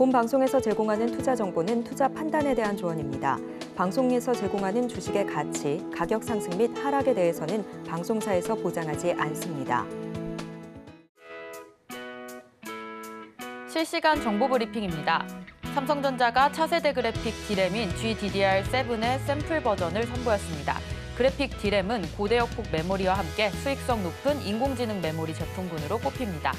본 방송에서 제공하는 투자 정보는 투자 판단에 대한 조언입니다. 방송에서 제공하는 주식의 가치, 가격 상승 및 하락에 대해서는 방송사에서 보장하지 않습니다. 실시간 정보 브리핑입니다. 삼성전자가 차세대 그래픽 D램인 GDDR7의 샘플 버전을 선보였습니다. 그래픽 D램은 고대역폭 메모리와 함께 수익성 높은 인공지능 메모리 제품군으로 꼽힙니다.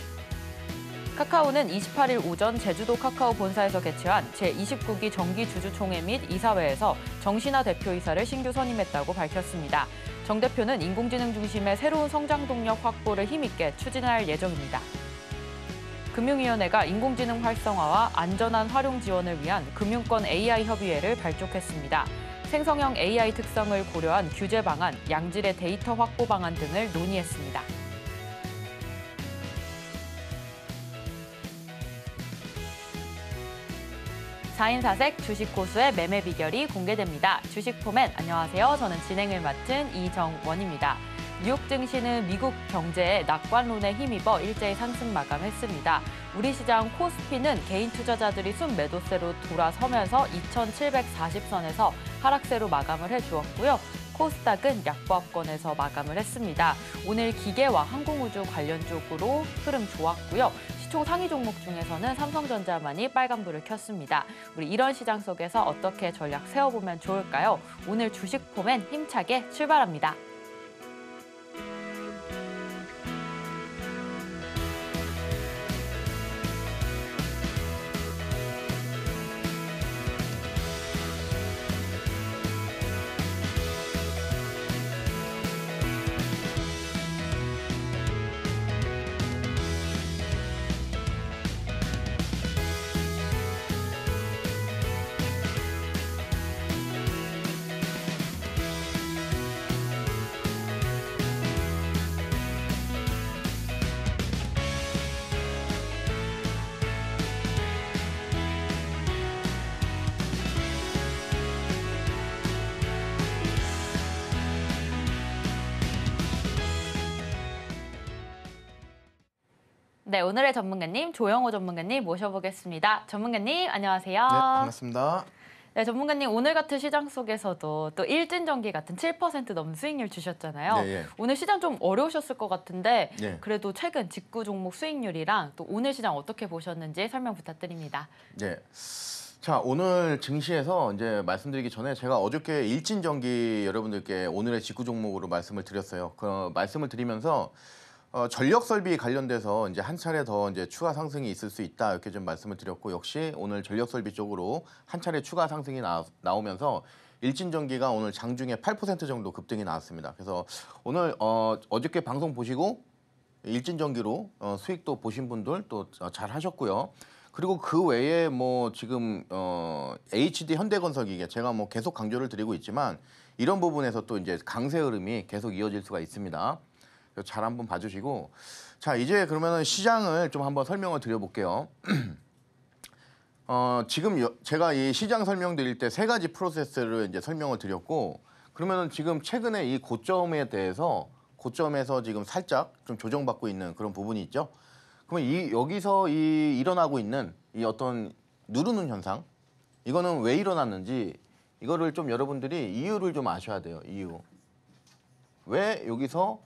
카카오는 28일 오전 제주도 카카오 본사에서 개최한 제29기 정기주주총회 및 이사회에서 정신화 대표이사를 신규 선임했다고 밝혔습니다. 정 대표는 인공지능 중심의 새로운 성장 동력 확보를 힘있게 추진할 예정입니다. 금융위원회가 인공지능 활성화와 안전한 활용 지원을 위한 금융권 AI 협의회를 발족했습니다. 생성형 AI 특성을 고려한 규제 방안, 양질의 데이터 확보 방안 등을 논의했습니다. 4인사색 주식 코수의 매매 비결이 공개됩니다. 주식포맨 안녕하세요. 저는 진행을 맡은 이정원입니다. 뉴욕 증시는 미국 경제의 낙관론에 힘입어 일제히 상승 마감했습니다. 우리 시장 코스피는 개인 투자자들이 순매도세로 돌아서면서 2,740선에서 하락세로 마감을 해주었고요. 코스닥은 약보합권에서 마감을 했습니다. 오늘 기계와 항공우주 관련 쪽으로 흐름 좋았고요. 시총 상위 종목 중에서는 삼성전자만이 빨간불을 켰습니다. 우리 이런 시장 속에서 어떻게 전략 세워보면 좋을까요? 오늘 주식포엔 힘차게 출발합니다. 오늘의 전문가님 조영호 전문가님 모셔보겠습니다. 전문가님 안녕하세요. 네, 반갑습니다. 네, 전문가님 오늘 같은 시장 속에서도 또 일진 전기 같은 7% 넘는 수익률 주셨잖아요. 네, 예. 오늘 시장 좀 어려우셨을 것 같은데 예. 그래도 최근 직구 종목 수익률이랑 또 오늘 시장 어떻게 보셨는지 설명 부탁드립니다. 네. 자 오늘 증시에서 이제 말씀드리기 전에 제가 어저께 일진전기 여러분들께 오늘의 직구 종목으로 말씀을 드렸어요. 그 말씀을 드리면서 어, 전력 설비 관련돼서 이제 한 차례 더 이제 추가 상승이 있을 수 있다 이렇게 좀 말씀을 드렸고 역시 오늘 전력 설비 쪽으로 한 차례 추가 상승이 나, 나오면서 일진전기가 오늘 장중에 8% 정도 급등이 나왔습니다. 그래서 오늘 어, 어저께 방송 보시고 일진전기로 어, 수익도 보신 분들 또잘 어, 하셨고요. 그리고 그 외에 뭐 지금 어, HD 현대건설 기계 제가 뭐 계속 강조를 드리고 있지만 이런 부분에서 또 이제 강세 흐름이 계속 이어질 수가 있습니다. 잘 한번 봐주시고 자 이제 그러면 시장을 좀 한번 설명을 드려볼게요. 어, 지금 여, 제가 이 시장 설명드릴 때 세 가지 프로세스를 이제 설명을 드렸고 그러면은 지금 최근에 이 고점에 대해서 고점에서 지금 살짝 좀 조정받고 있는 그런 부분이 있죠. 그러면 이 여기서 이 일어나고 있는 이 어떤 누르는 현상 이거는 왜 일어났는지 이거를 좀 여러분들이 이유를 좀 아셔야 돼요. 이유. 왜 여기서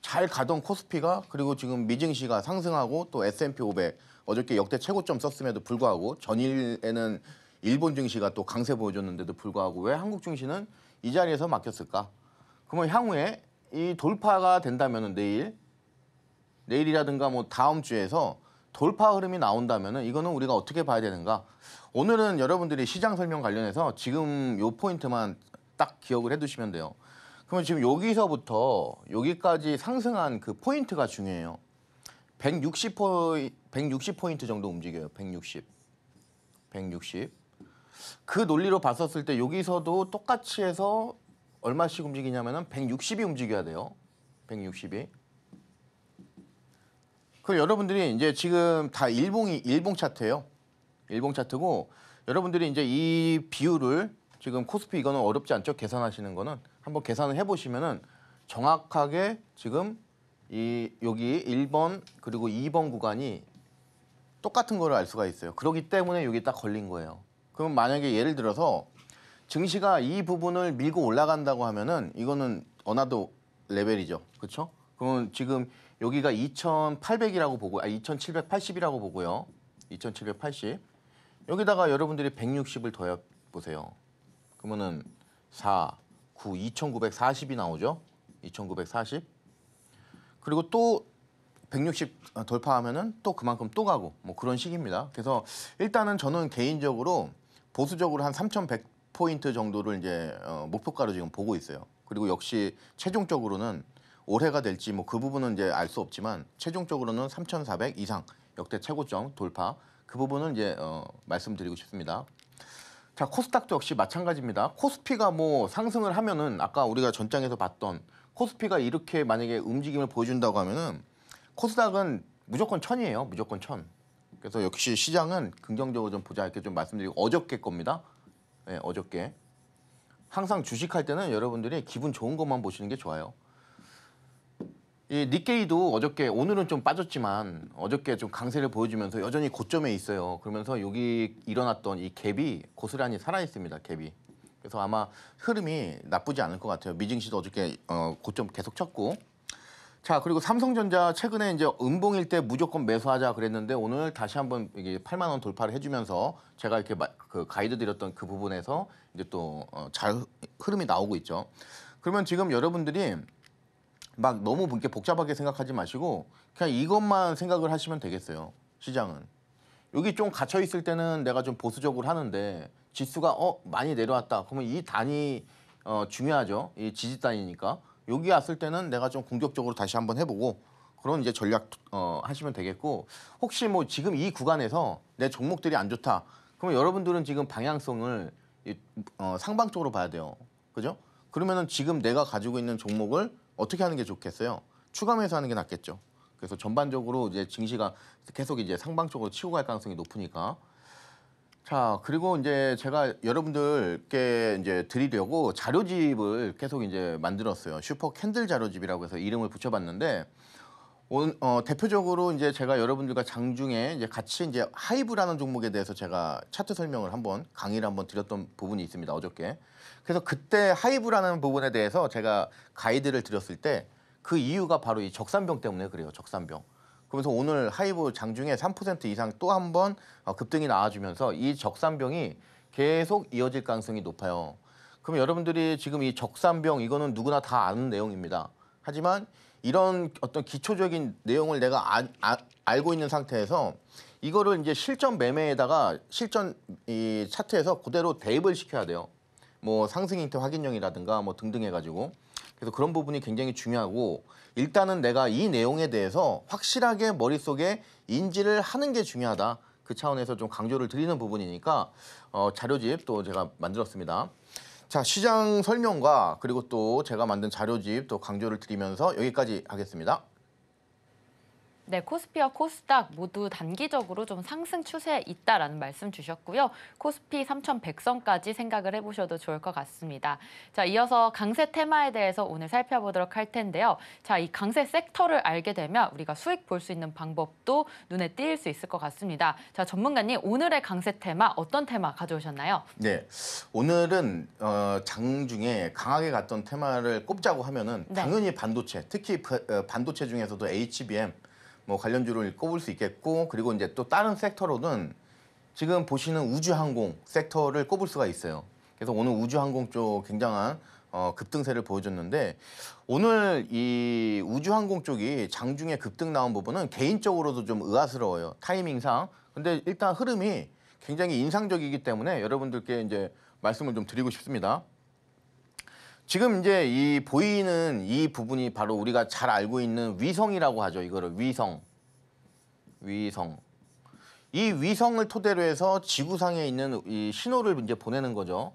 잘 가던 코스피가 그리고 지금 미증시가 상승하고 또 S&P 500 어저께 역대 최고점 썼음에도 불구하고 전일에는 일본 증시가 또 강세 보여줬는데도 불구하고 왜 한국 증시는 이 자리에서 막혔을까? 그러면 향후에 이 돌파가 된다면 내일 내일이라든가 뭐 다음 주에서 돌파 흐름이 나온다면 이거는 우리가 어떻게 봐야 되는가? 오늘은 여러분들이 시장 설명 관련해서 지금 요 포인트만 딱 기억을 해두시면 돼요. 그러면 지금 여기서부터 여기까지 상승한 그 포인트가 중요해요. 160 포인 160 포인트 정도 움직여요. 160, 160. 그 논리로 봤었을 때 여기서도 똑같이 해서 얼마씩 움직이냐면은 160이 움직여야 돼요. 160이. 그럼 여러분들이 이제 지금 다 일봉이 일봉 차트예요. 일봉 차트고 여러분들이 이제 이 비율을 지금 코스피 이거는 어렵지 않죠? 계산하시는 거는 한번 계산을 해보시면은 정확하게 지금 이 여기 1번 그리고 2번 구간이 똑같은 거를 알 수가 있어요. 그러기 때문에 여기 딱 걸린 거예요. 그럼 만약에 예를 들어서 증시가 이 부분을 밀고 올라간다고 하면은 이거는 어나도 레벨이죠. 그렇죠? 그럼 지금 여기가 2,800이라고 보고 아 2,780이라고 보고요. 2,780. 여기다가 여러분들이 160을 더해 보세요. 그러면은 4, 9, 2940이 나오죠? 2940. 그리고 또 160 돌파하면은 또 그만큼 또 가고 뭐 그런 식입니다. 그래서 일단은 저는 개인적으로 보수적으로 한 3,100포인트 정도를 이제 어, 목표가로 지금 보고 있어요. 그리고 역시 최종적으로는 올해가 될지 뭐 그 부분은 이제 알 수 없지만 최종적으로는 3,400 이상 역대 최고점 돌파 그 부분은 이제 어, 말씀드리고 싶습니다. 자, 코스닥도 역시 마찬가지입니다. 코스피가 뭐 상승을 하면은 아까 우리가 전장에서 봤던 코스피가 이렇게 만약에 움직임을 보여준다고 하면은 코스닥은 무조건 천이에요. 무조건 천. 그래서 역시 시장은 긍정적으로 좀 보자 이렇게 좀 말씀드리고 어저께 겁니다. 예, 네, 어저께. 항상 주식할 때는 여러분들이 기분 좋은 것만 보시는 게 좋아요. 이 니케이도 어저께 오늘은 좀 빠졌지만 어저께 좀 강세를 보여주면서 여전히 고점에 있어요. 그러면서 여기 일어났던 이 갭이 고스란히 살아 있습니다. 갭이. 그래서 아마 흐름이 나쁘지 않을 것 같아요. 미증시도 어저께 어, 고점 계속 쳤고. 자 그리고 삼성전자 최근에 이제 음봉일 때 무조건 매수하자 그랬는데 오늘 다시 한번 이게 8만 원 돌파를 해주면서 제가 이렇게 마, 그 가이드 드렸던 그 부분에서 이제 또잘 어, 흐름이 나오고 있죠. 그러면 지금 여러분들이 막 너무 이렇게 복잡하게 생각하지 마시고 그냥 이것만 생각을 하시면 되겠어요. 시장은. 여기 좀 갇혀 있을 때는 내가 좀 보수적으로 하는데 지수가 어 많이 내려왔다. 그러면 이 단이 어, 중요하죠. 이 지지단이니까. 여기 왔을 때는 내가 좀 공격적으로 다시 한번 해보고 그런 이제 전략 어, 하시면 되겠고 혹시 뭐 지금 이 구간에서 내 종목들이 안 좋다. 그러면 여러분들은 지금 방향성을 이, 어, 상방 쪽으로 봐야 돼요. 그죠? 그러면은 지금 내가 가지고 있는 종목을 어떻게 하는 게 좋겠어요? 추가 매수하는 게 낫겠죠. 그래서 전반적으로 이제 증시가 계속 이제 상방 적으로 치고 갈 가능성이 높으니까 자 그리고 이제 제가 여러분들께 이제 드리려고 자료집을 계속 이제 만들었어요 슈퍼 캔들 자료집이라고 해서 이름을 붙여봤는데 온, 어, 대표적으로 이제 제가 여러분들과 장중에 이제 같이 이제 하이브라는 종목에 대해서 제가 차트 설명을 한번 강의를 한번 드렸던 부분이 있습니다 어저께 그래서 그때 하이브라는 부분에 대해서 제가 가이드를 드렸을 때 그 이유가 바로 이 적산병 때문에 그래요. 적산병. 그러면서 오늘 하이브 장중에 3% 이상 또 한번 어, 급등이 나와주면서 이 적산병이 계속 이어질 가능성이 높아요. 그럼 여러분들이 지금 이 적산병 이거는 누구나 다 아는 내용입니다. 하지만 이런 어떤 기초적인 내용을 내가 아, 아, 알고 있는 상태에서 이거를 이제 실전 매매에다가 실전 이 차트에서 그대로 대입을 시켜야 돼요. 뭐 상승 인태 확인형이라든가 뭐 등등 해가지고 그래서 그런 부분이 굉장히 중요하고 일단은 내가 이 내용에 대해서 확실하게 머릿속에 인지를 하는 게 중요하다. 그 차원에서 좀 강조를 드리는 부분이니까 어, 자료집 또 제가 만들었습니다. 자 시장 설명과 그리고 또 제가 만든 자료집 또 강조를 드리면서 여기까지 하겠습니다. 네, 코스피와 코스닥 모두 단기적으로 좀 상승 추세에 있다라는 말씀 주셨고요. 코스피 3,100선까지 생각을 해보셔도 좋을 것 같습니다. 자, 이어서 강세 테마에 대해서 오늘 살펴보도록 할 텐데요. 자, 이 강세 섹터를 알게 되면 우리가 수익 볼 수 있는 방법도 눈에 띄일 수 있을 것 같습니다. 자, 전문가님 오늘의 강세 테마 어떤 테마 가져오셨나요? 네, 오늘은 어, 장 중에 강하게 갔던 테마를 꼽자고 하면은 네. 당연히 반도체, 특히 어, 반도체 중에서도 HBM 뭐 관련주를 꼽을 수 있겠고 그리고 이제 또 다른 섹터로는 지금 보시는 우주항공 섹터를 꼽을 수가 있어요. 그래서 오늘 우주항공 쪽 굉장한 어, 급등세를 보여줬는데 오늘 이 우주항공 쪽이 장중에 급등 나온 부분은 개인적으로도 좀 의아스러워요. 타이밍상. 근데 일단 흐름이 굉장히 인상적이기 때문에 여러분들께 이제 말씀을 좀 드리고 싶습니다. 지금 이제 이 보이는 이 부분이 바로 우리가 잘 알고 있는 위성이라고 하죠. 이거를 위성. 위성. 이 위성을 토대로 해서 지구상에 있는 이 신호를 이제 보내는 거죠.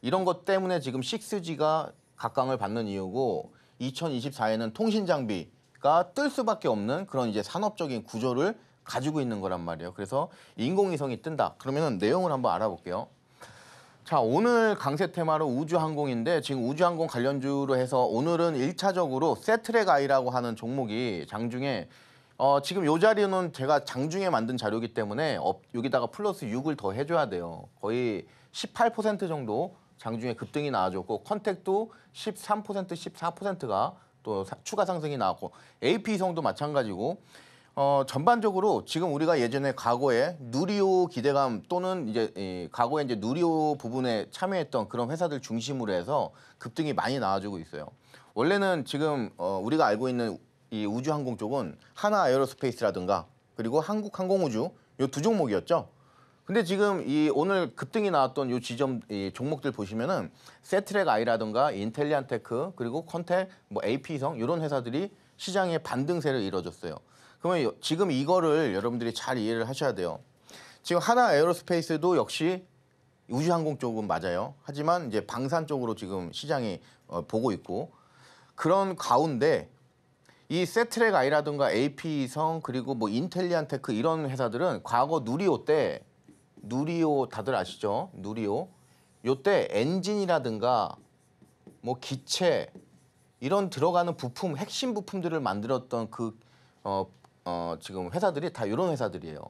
이런 것 때문에 지금 6G가 각광을 받는 이유고 2024에는 통신 장비가 뜰 수밖에 없는 그런 이제 산업적인 구조를 가지고 있는 거란 말이에요. 그래서 인공위성이 뜬다. 그러면 내용을 한번 알아볼게요. 자 오늘 강세 테마로 우주항공인데 지금 우주항공 관련주로 해서 오늘은 1차적으로 세트랙 아이라고 하는 종목이 장중에 어, 지금 요 자리는 제가 장중에 만든 자료이기 때문에 업, 여기다가 플러스 6을 더 해줘야 돼요. 거의 18% 정도 장중에 급등이 나와줬고 컨택도 13% 14%가 또 사, 추가 상승이 나왔고 a p 성도 마찬가지고 어, 전반적으로 지금 우리가 예전에 과거에 누리오 기대감 또는 이제 이, 과거에 이제 누리오 부분에 참여했던 그런 회사들 중심으로 해서 급등이 많이 나와주고 있어요. 원래는 지금 어, 우리가 알고 있는 이 우주항공 쪽은 하나 에어로스페이스라든가 그리고 한국항공우주 요 두 종목이었죠. 근데 지금 이 오늘 급등이 나왔던 요 지점 이 종목들 보시면은 세트랙 아이라든가 인텔리안테크 그리고 컨텍 뭐 AP성 이런 회사들이 시장의 반등세를 이뤄줬어요. 그러면 지금 이거를 여러분들이 잘 이해를 하셔야 돼요. 지금 하나 에어로스페이스도 역시 우주항공 쪽은 맞아요. 하지만 이제 방산 쪽으로 지금 시장이 어, 보고 있고 그런 가운데 이 세트랙 아이라든가 AP성 그리고 뭐 인텔리안테크 이런 회사들은 과거 누리오 때 누리오 다들 아시죠? 누리오 요때 엔진이라든가 뭐 기체 이런 들어가는 부품 핵심 부품들을 만들었던 그 어, 어, 지금 회사들이 다 이런 회사들이에요.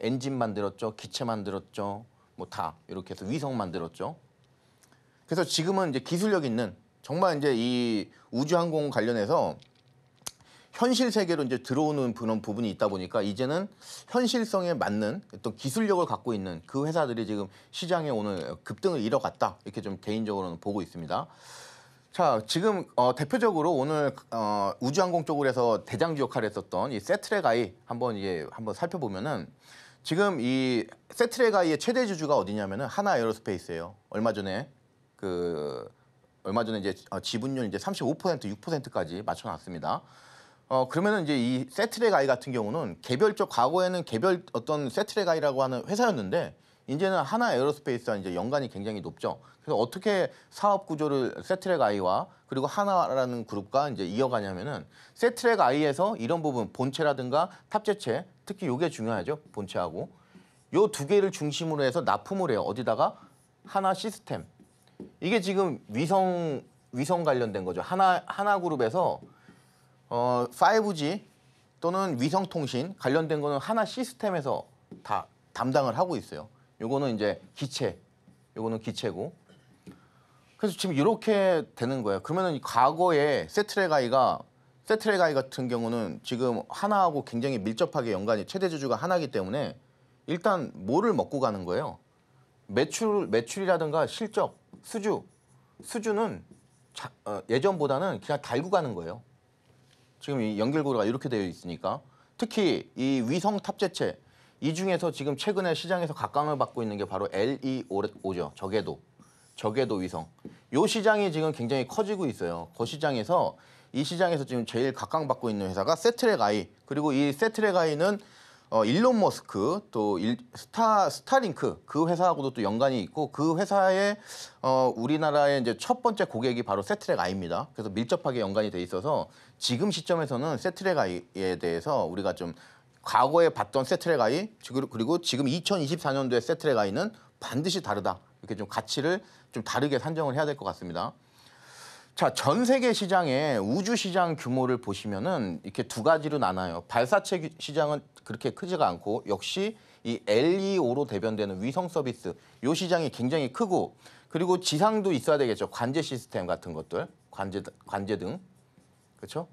엔진 만들었죠, 기체 만들었죠, 뭐 다 이렇게 해서 위성 만들었죠. 그래서 지금은 이제 기술력 있는 정말 이제 이 우주항공 관련해서 현실 세계로 이제 들어오는 그런 부분이 있다 보니까 이제는 현실성에 맞는 어떤 기술력을 갖고 있는 그 회사들이 지금 시장에 오늘 급등을 이뤄갔다 이렇게 좀 개인적으로는 보고 있습니다. 자, 지금 어, 대표적으로 오늘 어, 우주항공 쪽으로 해서 대장주 역할을 했었던 이 세트레가이 한번 이제 한번 살펴보면은 지금 이 세트레가이의 최대 주주가 어디냐면은 하나 에어로스페이스예요. 얼마 전에 그 얼마 전에 이제 어, 지분율 이제 35% 6%까지 맞춰놨습니다. 어 그러면은 이제 이 세트레가이 같은 경우는 개별적 과거에는 개별 어떤 세트레가이라고 하는 회사였는데 이제는 하나 에어로스페이스와 이제 연관이 굉장히 높죠. 그래서 어떻게 사업 구조를 세트랙 아이와 그리고 하나라는 그룹과 이제 이어가냐면은 세트랙 아이에서 이런 부분 본체라든가 탑재체 특히 요게 중요하죠. 본체하고 요 두 개를 중심으로 해서 납품을 해요. 어디다가 하나 시스템. 이게 지금 위성 위성 관련된 거죠. 하나 하나 그룹에서 어 5G 또는 위성 통신 관련된 거는 하나 시스템에서 다 담당을 하고 있어요. 요거는 이제 기체. 요거는 기체고. 그래서 지금 이렇게 되는 거예요. 그러면은 과거에 세트레가이가 세트레가이 같은 경우는 지금 하나하고 굉장히 밀접하게 연관이 최대 주주가 하나이기 때문에 일단 뭐를 먹고 가는 거예요. 매출 매출이라든가 실적, 수주. 수주는 자, 어, 예전보다는 그냥 달고 가는 거예요. 지금 이 연결고리가 이렇게 되어 있으니까 특히 이 위성 탑재체 이 중에서 지금 최근에 시장에서 각광을 받고 있는 게 바로 LEO죠. 저궤도. 저궤도 위성. 요 시장이 지금 굉장히 커지고 있어요. 거 그 시장에서 이 시장에서 지금 제일 각광받고 있는 회사가 세트랙 아이. 그리고 이 세트랙 아이는 어, 일론 머스크 또 일, 스타 스타링크 그 회사하고도 또 연관이 있고 그 회사의 어, 우리나라의 이제 첫 번째 고객이 바로 세트랙 아이입니다. 그래서 밀접하게 연관이 돼 있어서 지금 시점에서는 세트랙 아이에 대해서 우리가 좀 과거에 봤던 세트레가이 그리고 지금 2024년도의 세트레가이는 반드시 다르다. 이렇게 좀 가치를 좀 다르게 산정을 해야 될 것 같습니다. 자, 전 세계 시장의 우주 시장 규모를 보시면은 이렇게 두 가지로 나눠요. 발사체 시장은 그렇게 크지가 않고 역시 이 LEO로 대변되는 위성 서비스 요 시장이 굉장히 크고 그리고 지상도 있어야 되겠죠. 관제 시스템 같은 것들, 관제 관제 등. 그렇죠?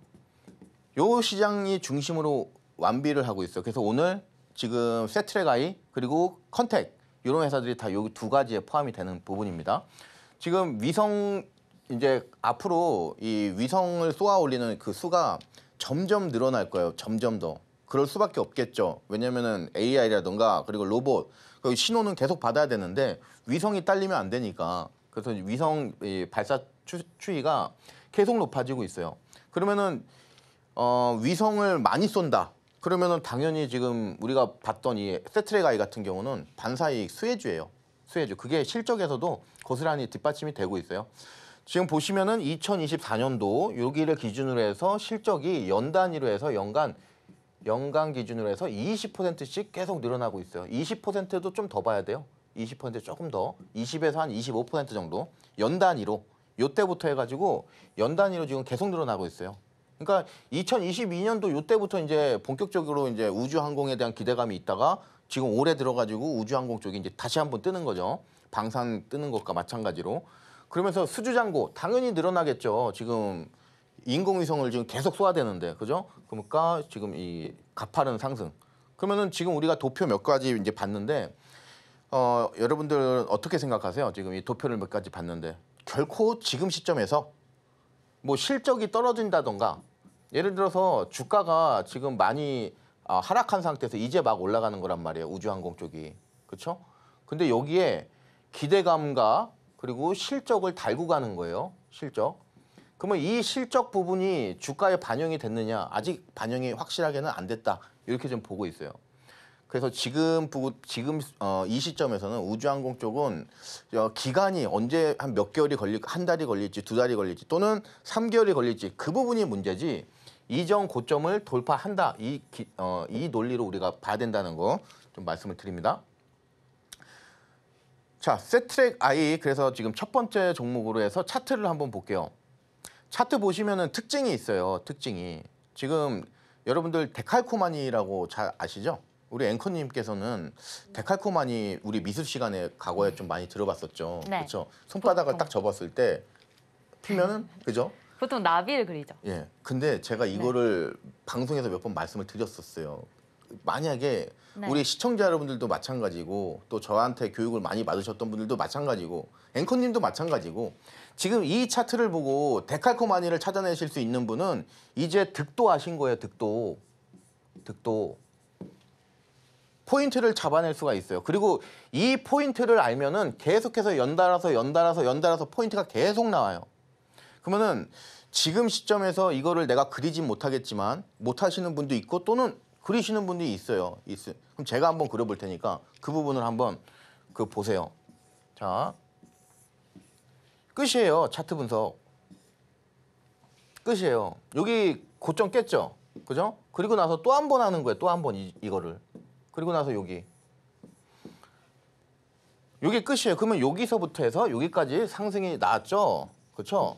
요 시장이 중심으로 완비를 하고 있어요. 그래서 오늘 지금 세트레가이 그리고 컨택 이런 회사들이 다 여기 두 가지에 포함이 되는 부분입니다. 지금 위성 이제 앞으로 이 위성을 쏘아 올리는 그 수가 점점 늘어날 거예요. 점점 더. 그럴 수밖에 없겠죠. 왜냐면은 AI라던가 그리고 로봇 그 신호는 계속 받아야 되는데 위성이 딸리면 안 되니까 그래서 위성 발사 추위가 계속 높아지고 있어요. 그러면은 어, 위성을 많이 쏜다. 그러면은 당연히 지금 우리가 봤던 이 세트레가이 같은 경우는 반사이익 수혜주예요. 수혜주. 그게 실적에서도 고스란히 뒷받침이 되고 있어요. 지금 보시면은 2024년도 요기를 기준으로 해서 실적이 연 단위로 해서 연간 연간 기준으로 해서 20%씩 계속 늘어나고 있어요. 20%도 좀 더 봐야 돼요. 20% 조금 더. 20에서 한 25% 정도. 연 단위로. 요때부터 해가지고 연 단위로 지금 계속 늘어나고 있어요. 그러니까 2022년도 이때부터 이제 본격적으로 이제 우주 항공에 대한 기대감이 있다가 지금 올해 들어가지고 우주 항공 쪽이 이제 다시 한번 뜨는 거죠. 방산 뜨는 것과 마찬가지로. 그러면서 수주 잔고 당연히 늘어나겠죠. 지금 인공위성을 지금 계속 쏘아대는데 그죠? 그러니까 지금 이 가파른 상승. 그러면은 지금 우리가 도표 몇 가지 이제 봤는데 어여러분들 어떻게 생각하세요? 지금 이 도표를 몇 가지 봤는데 결코 지금 시점에서 뭐 실적이 떨어진다던가 예를 들어서 주가가 지금 많이 아, 하락한 상태에서 이제 막 올라가는 거란 말이에요. 우주항공 쪽이. 그렇죠? 근데 여기에 기대감과 그리고 실적을 달고 가는 거예요. 실적. 그러면 이 실적 부분이 주가에 반영이 됐느냐? 아직 반영이 확실하게는 안 됐다. 이렇게 좀 보고 있어요. 그래서 지금 부 지금 어, 이 시점에서는 우주항공 쪽은 어, 기간이 언제 한 몇 개월이 걸릴 한 달이 걸릴지 두 달이 걸릴지 또는 삼개월이 걸릴지 그 부분이 문제지 이전 고점을 돌파한다 이, 기, 어, 이 논리로 우리가 봐야 된다는 거 좀 말씀을 드립니다. 자, 세트랙 아이 그래서 지금 첫 번째 종목으로 해서 차트를 한번 볼게요. 차트 보시면은 특징이 있어요. 특징이 지금 여러분들 데칼코마니라고 잘 아시죠? 우리 앵커님께서는 데칼코마니 우리 미술 시간에 과거에 좀 많이 들어봤었죠. 네. 그렇죠. 손바닥을 딱 접었을 때 피면은 그죠? 보통 나비를 그리죠. 예. 근데 제가 네. 이거를 방송에서 몇 번 말씀을 드렸었어요. 만약에 네. 우리 시청자 여러분들도 마찬가지고 또 저한테 교육을 많이 받으셨던 분들도 마찬가지고 앵커님도 마찬가지고 지금 이 차트를 보고 데칼코마니를 찾아내실 수 있는 분은 이제 득도하신 거예요 득도 득도 포인트를 잡아낼 수가 있어요. 그리고 이 포인트를 알면은 계속해서 연달아서 연달아서 연달아서 포인트가 계속 나와요. 그러면은 지금 시점에서 이거를 내가 그리지 못하겠지만 못하시는 분도 있고 또는 그리시는 분도 있어요. 있어. 요 그럼 제가 한번 그려볼 테니까 그 부분을 한번 그 보세요. 자, 끝이에요. 차트 분석. 끝이에요. 여기 고점 깼죠? 그죠? 그리고 나서 또 한 번 하는 거예요. 또 한 번 이거를. 그리고 나서 여기 여기 끝이에요. 그러면 여기서부터 해서 여기까지 상승이 나왔죠. 그렇죠?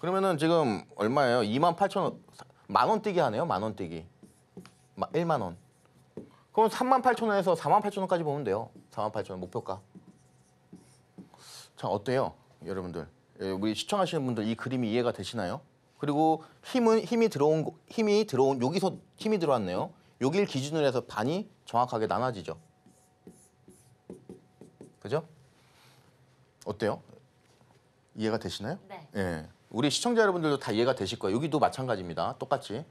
그러면은 지금 얼마예요? 2만 8천 원, 만원 뛰기 하네요. 만 원 뛰기. 1만 원. 그럼 3만 8천 원에서 4만 8천 원까지 보면 돼요. 4만 8천 원 목표가. 자 어때요, 여러분들? 예, 우리 시청하시는 분들 이 그림이 이해가 되시나요? 그리고 힘은 힘이 들어온 힘이 들어온 여기서 힘이 들어왔네요. 요길 기준으로 해서 반이 정확하게 나눠지죠. 그죠? 어때요? 이해가 되시나요? 네. 예. 우리 시청자 여러분들도 다 이해가 되실 거예요. 여기도 마찬가지입니다. 똑같이.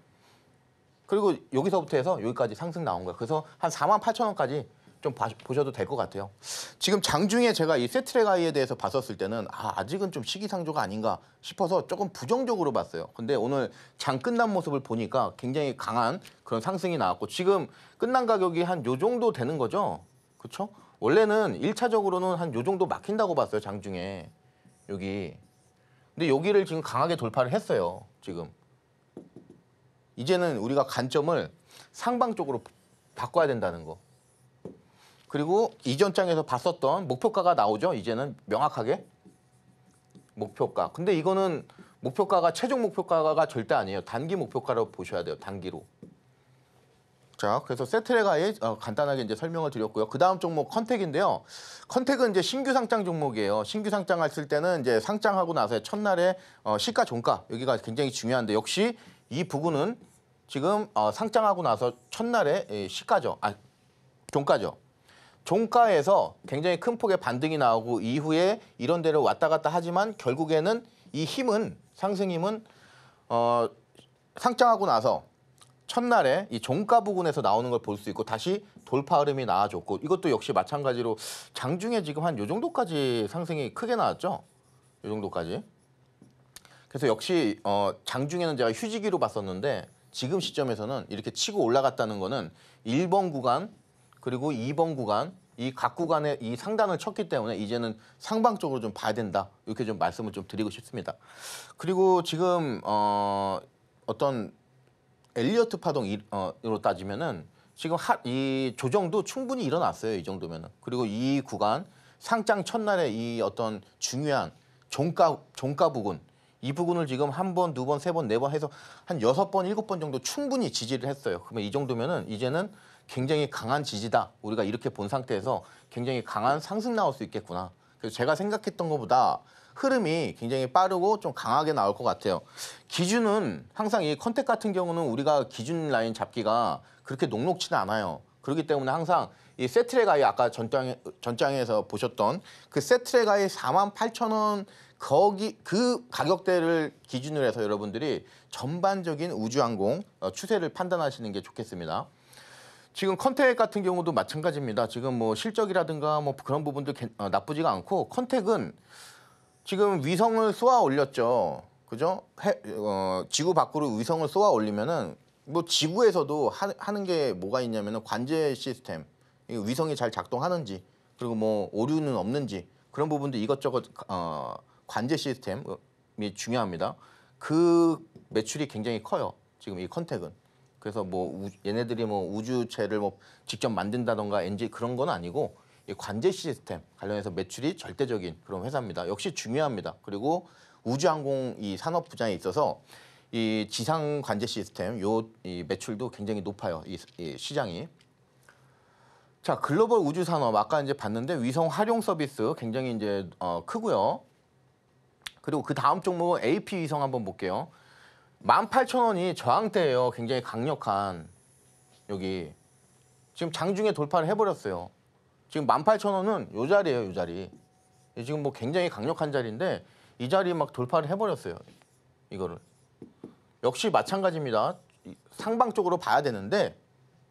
그리고 여기서부터 해서 여기까지 상승 나온 거예요. 그래서 한 4만 8천 원까지 좀 봐, 보셔도 될 것 같아요. 지금 장중에 제가 이세트레가이에 대해서 봤었을 때는 아, 아직은 좀 시기상조가 아닌가 싶어서 조금 부정적으로 봤어요. 근데 오늘 장 끝난 모습을 보니까 굉장히 강한 그런 상승이 나왔고 지금 끝난 가격이 한 요 정도 되는 거죠? 그렇죠? 원래는 1차적으로는 한 요 정도 막힌다고 봤어요, 장중에. 여기. 근데 여기를 지금 강하게 돌파를 했어요, 지금. 이제는 우리가 관점을 상방 쪽으로 바꿔야 된다는 거. 그리고 이전 장에서 봤었던 목표가가 나오죠. 이제는 명확하게 목표가. 근데 이거는 목표가가 최종 목표가가 절대 아니에요. 단기 목표가로 보셔야 돼요. 단기로. 자, 그래서 세트레가에 어, 간단하게 이제 설명을 드렸고요. 그 다음 종목 컨택인데요. 컨택은 이제 신규 상장 종목이에요. 신규 상장했을 때는 이제 상장하고 나서 첫날에 어, 시가 종가 여기가 굉장히 중요한데 역시 이 부분은 지금 어, 상장하고 나서 첫날에 예, 시가죠. 아, 종가죠. 종가에서 굉장히 큰 폭의 반등이 나오고 이후에 이런 데를 왔다 갔다 하지만 결국에는 이 힘은 상승 힘은 어, 상장하고 나서 첫날에 이 종가 부근에서 나오는 걸 볼 수 있고 다시 돌파 흐름이 나와줬고 이것도 역시 마찬가지로 장중에 지금 한 요 정도까지 상승이 크게 나왔죠. 요 정도까지. 그래서 역시 어, 장중에는 제가 휴지기로 봤었는데 지금 시점에서는 이렇게 치고 올라갔다는 거는 1번 구간 그리고 2번 구간 이 각 구간에 이 상단을 쳤기 때문에 이제는 상방 적으로좀 봐야 된다 이렇게 좀 말씀을 좀 드리고 싶습니다. 그리고 지금 어 어떤 엘리어트 파동으로 어, 따지면은 지금 하, 이 조정도 충분히 일어났어요 이 정도면은 그리고 이 구간 상장 첫날에 이 어떤 중요한 종가 종가 부근 이 부분을 지금 한 번, 두 번, 세 번, 네 번 해서 한 여섯 번, 일곱 번 정도 충분히 지지를 했어요. 그러면 이 정도면은 이제는 굉장히 강한 지지다. 우리가 이렇게 본 상태에서 굉장히 강한 상승 나올 수 있겠구나. 그래서 제가 생각했던 것보다 흐름이 굉장히 빠르고 좀 강하게 나올 것 같아요. 기준은 항상 이 컨택 같은 경우는 우리가 기준 라인 잡기가 그렇게 녹록치는 않아요. 그렇기 때문에 항상 이세트레가이 아까 전장에, 전장에서 보셨던 그세트레가이 4만 8천 원 거기 그 가격대를 기준으로 해서 여러분들이 전반적인 우주항공 어, 추세를 판단하시는 게 좋겠습니다. 지금 컨택 같은 경우도 마찬가지입니다. 지금 뭐 실적이라든가 뭐 그런 부분도 어, 나쁘지가 않고 컨택은 지금 위성을 쏘아 올렸죠. 그죠? 해, 어, 지구 밖으로 위성을 쏘아 올리면은 뭐 지구에서도 하, 는게 뭐가 있냐면은 관제 시스템 위성이 잘 작동하는지 그리고 뭐 오류는 없는지 그런 부분도 이것저것 어, 관제 시스템이 중요합니다. 그 매출이 굉장히 커요. 지금 이 컨택은. 그래서 뭐 우, 얘네들이 뭐 우주체를 뭐 직접 만든다던가 엔지 그런 건 아니고 이 관제 시스템 관련해서 매출이 절대적인 그런 회사입니다. 역시 중요합니다. 그리고 우주항공 이 산업 분장에 있어서 이 지상 관제 시스템 요 이 매출도 굉장히 높아요. 이, 이 시장이. 자, 글로벌 우주 산업 아까 이제 봤는데 위성 활용 서비스 굉장히 이제 어, 크고요. 그리고 그 다음 종목은 AP 위성 한번 볼게요. 18,000원이 저항대예요. 굉장히 강력한 여기 지금 장중에 돌파를 해버렸어요. 지금 18,000원은 요 자리예요, 요 자리. 지금 뭐 굉장히 강력한 자리인데 이 자리 막 돌파를 해버렸어요. 이거를 역시 마찬가지입니다. 상방 쪽으로 봐야 되는데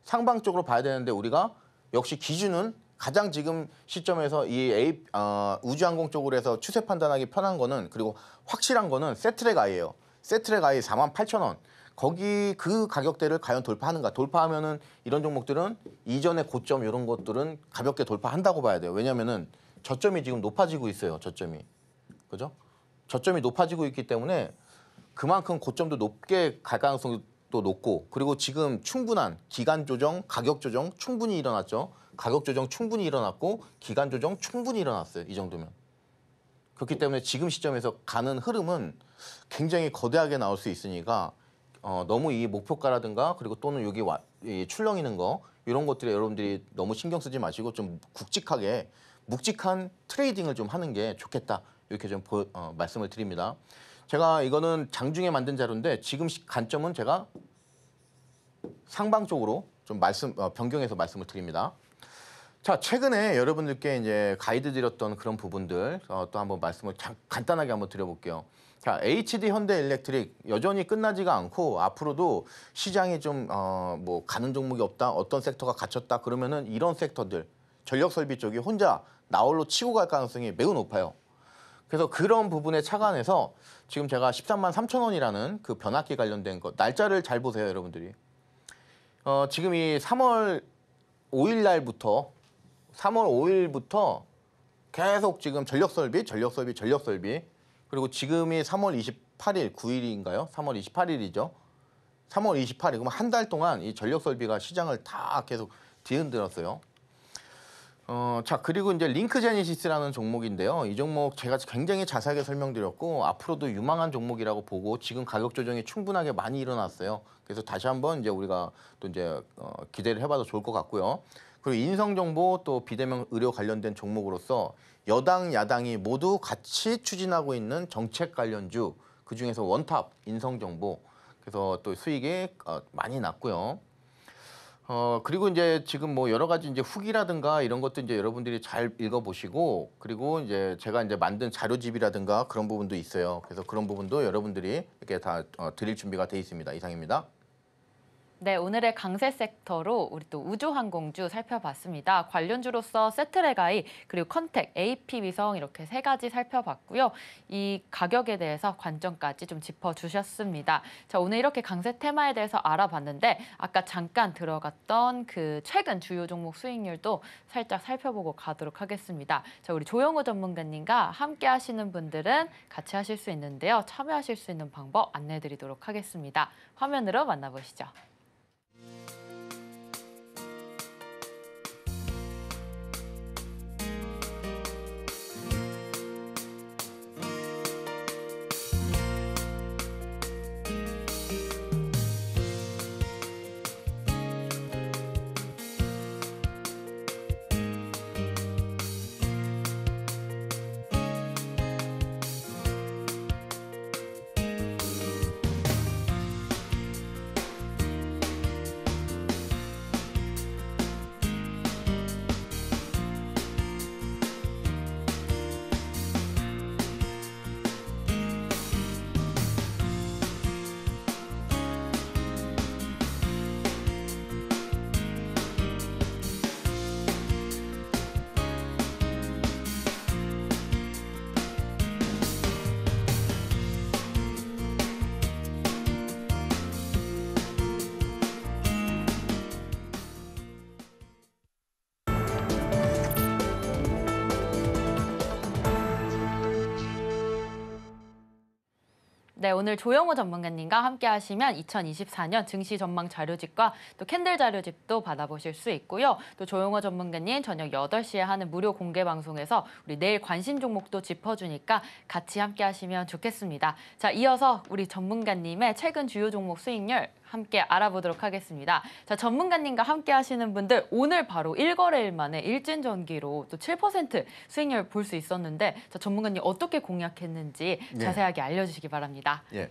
상방 쪽으로 봐야 되는데 우리가 역시 기준은 가장 지금 시점에서 이 A, 어, 우주항공 쪽으로 해서 추세 판단하기 편한 거는 그리고 확실한 거는 세트랙 아이예요. 세트랙 아예 4만 8천 원. 거기 그 가격대를 과연 돌파하는가? 돌파하면은 이런 종목들은 이전의 고점 이런 것들은 가볍게 돌파한다고 봐야 돼요. 왜냐면은 저점이 지금 높아지고 있어요. 저점이. 그죠? 저점이 높아지고 있기 때문에 그만큼 고점도 높게 갈 가능성도 높고 그리고 지금 충분한 기간 조정, 가격 조정 충분히 일어났죠. 가격 조정 충분히 일어났고 기간 조정 충분히 일어났어요. 이 정도면. 그렇기 때문에 지금 시점에서 가는 흐름은 굉장히 거대하게 나올 수 있으니까 어, 너무 이 목표가라든가 그리고 또는 여기 와, 이 출렁이는 거 이런 것들에 여러분들이 너무 신경 쓰지 마시고 좀 굵직하게 묵직한 트레이딩을 좀 하는 게 좋겠다 이렇게 좀 보, 어, 말씀을 드립니다. 제가 이거는 장중에 만든 자료인데 지금 관점은 제가 상방 쪽으로 좀 말씀 어, 변경해서 말씀을 드립니다. 자 최근에 여러분들께 이제 가이드 드렸던 그런 부분들 어, 또 한번 말씀을 참 간단하게 한번 드려볼게요. 자, HD 현대일렉트릭 여전히 끝나지가 않고 앞으로도 시장에 좀어 뭐 가는 종목이 없다, 어떤 섹터가 갇혔다 그러면은 이런 섹터들 전력 설비 쪽이 혼자 나홀로 치고 갈 가능성이 매우 높아요. 그래서 그런 부분에 착안해서 지금 제가 13만 3천 원이라는 그 변압기 관련된 것 날짜를 잘 보세요, 여러분들이. 어, 지금 이 3월 5일 날부터 3월 5일부터 계속 지금 전력 설비, 전력 설비, 전력 설비 그리고 지금이 3월 28일, 9일인가요? 3월 28일이죠. 3월 28일, 그럼 한달 동안 이 전력 설비가 시장을 다 계속 뒤흔들었어요. 어, 자, 그리고 이제 링크 제니시스라는 종목인데요. 이 종목 제가 굉장히 자세하게 설명드렸고, 앞으로도 유망한 종목이라고 보고, 지금 가격 조정이 충분하게 많이 일어났어요. 그래서 다시 한번 이제 우리가 또 이제 어, 기대를 해봐도 좋을 것 같고요. 그리고 인성정보 또 비대면 의료 관련된 종목으로서 여당 야당이 모두 같이 추진하고 있는 정책 관련주 그중에서 원탑 인성정보 그래서 또 수익이 어, 많이 났고요. 어 그리고 이제 지금 뭐 여러 가지 이제 후기라든가 이런 것도 이제 여러분들이 잘 읽어보시고 그리고 이제 제가 이제 만든 자료집이라든가 그런 부분도 있어요. 그래서 그런 부분도 여러분들이 이렇게 다 어, 드릴 준비가 돼 있습니다. 이상입니다. 네, 오늘의 강세 섹터로 우리 또 우주항공주 살펴봤습니다. 관련주로서 세트레가이 그리고 컨택, AP위성 이렇게 세 가지 살펴봤고요. 이 가격에 대해서 관점까지 좀 짚어주셨습니다. 자, 오늘 이렇게 강세 테마에 대해서 알아봤는데 아까 잠깐 들어갔던 그 최근 주요 종목 수익률도 살짝 살펴보고 가도록 하겠습니다. 자, 우리 조영우 전문가님과 함께 하시는 분들은 같이 하실 수 있는데요. 참여하실 수 있는 방법 안내드리도록 해 하겠습니다. 화면으로 만나보시죠. 네, 오늘 조영호 전문가님과 함께 하시면 2024년 증시 전망 자료집과 또 캔들 자료집도 받아보실 수 있고요. 또 조영호 전문가님 저녁 8시에 하는 무료 공개 방송에서 우리 내일 관심 종목도 짚어주니까 같이 함께 하시면 좋겠습니다. 자, 이어서 우리 전문가님의 최근 주요 종목 수익률 함께 알아보도록 하겠습니다. 자, 전문가님과 함께 하시는 분들 오늘 바로 1거래일 만에 일진 전기로 또 7% 수익률 볼수 있었는데 자, 전문가님 어떻게 공략했는지 네. 자세하게 알려주시기 바랍니다. 예.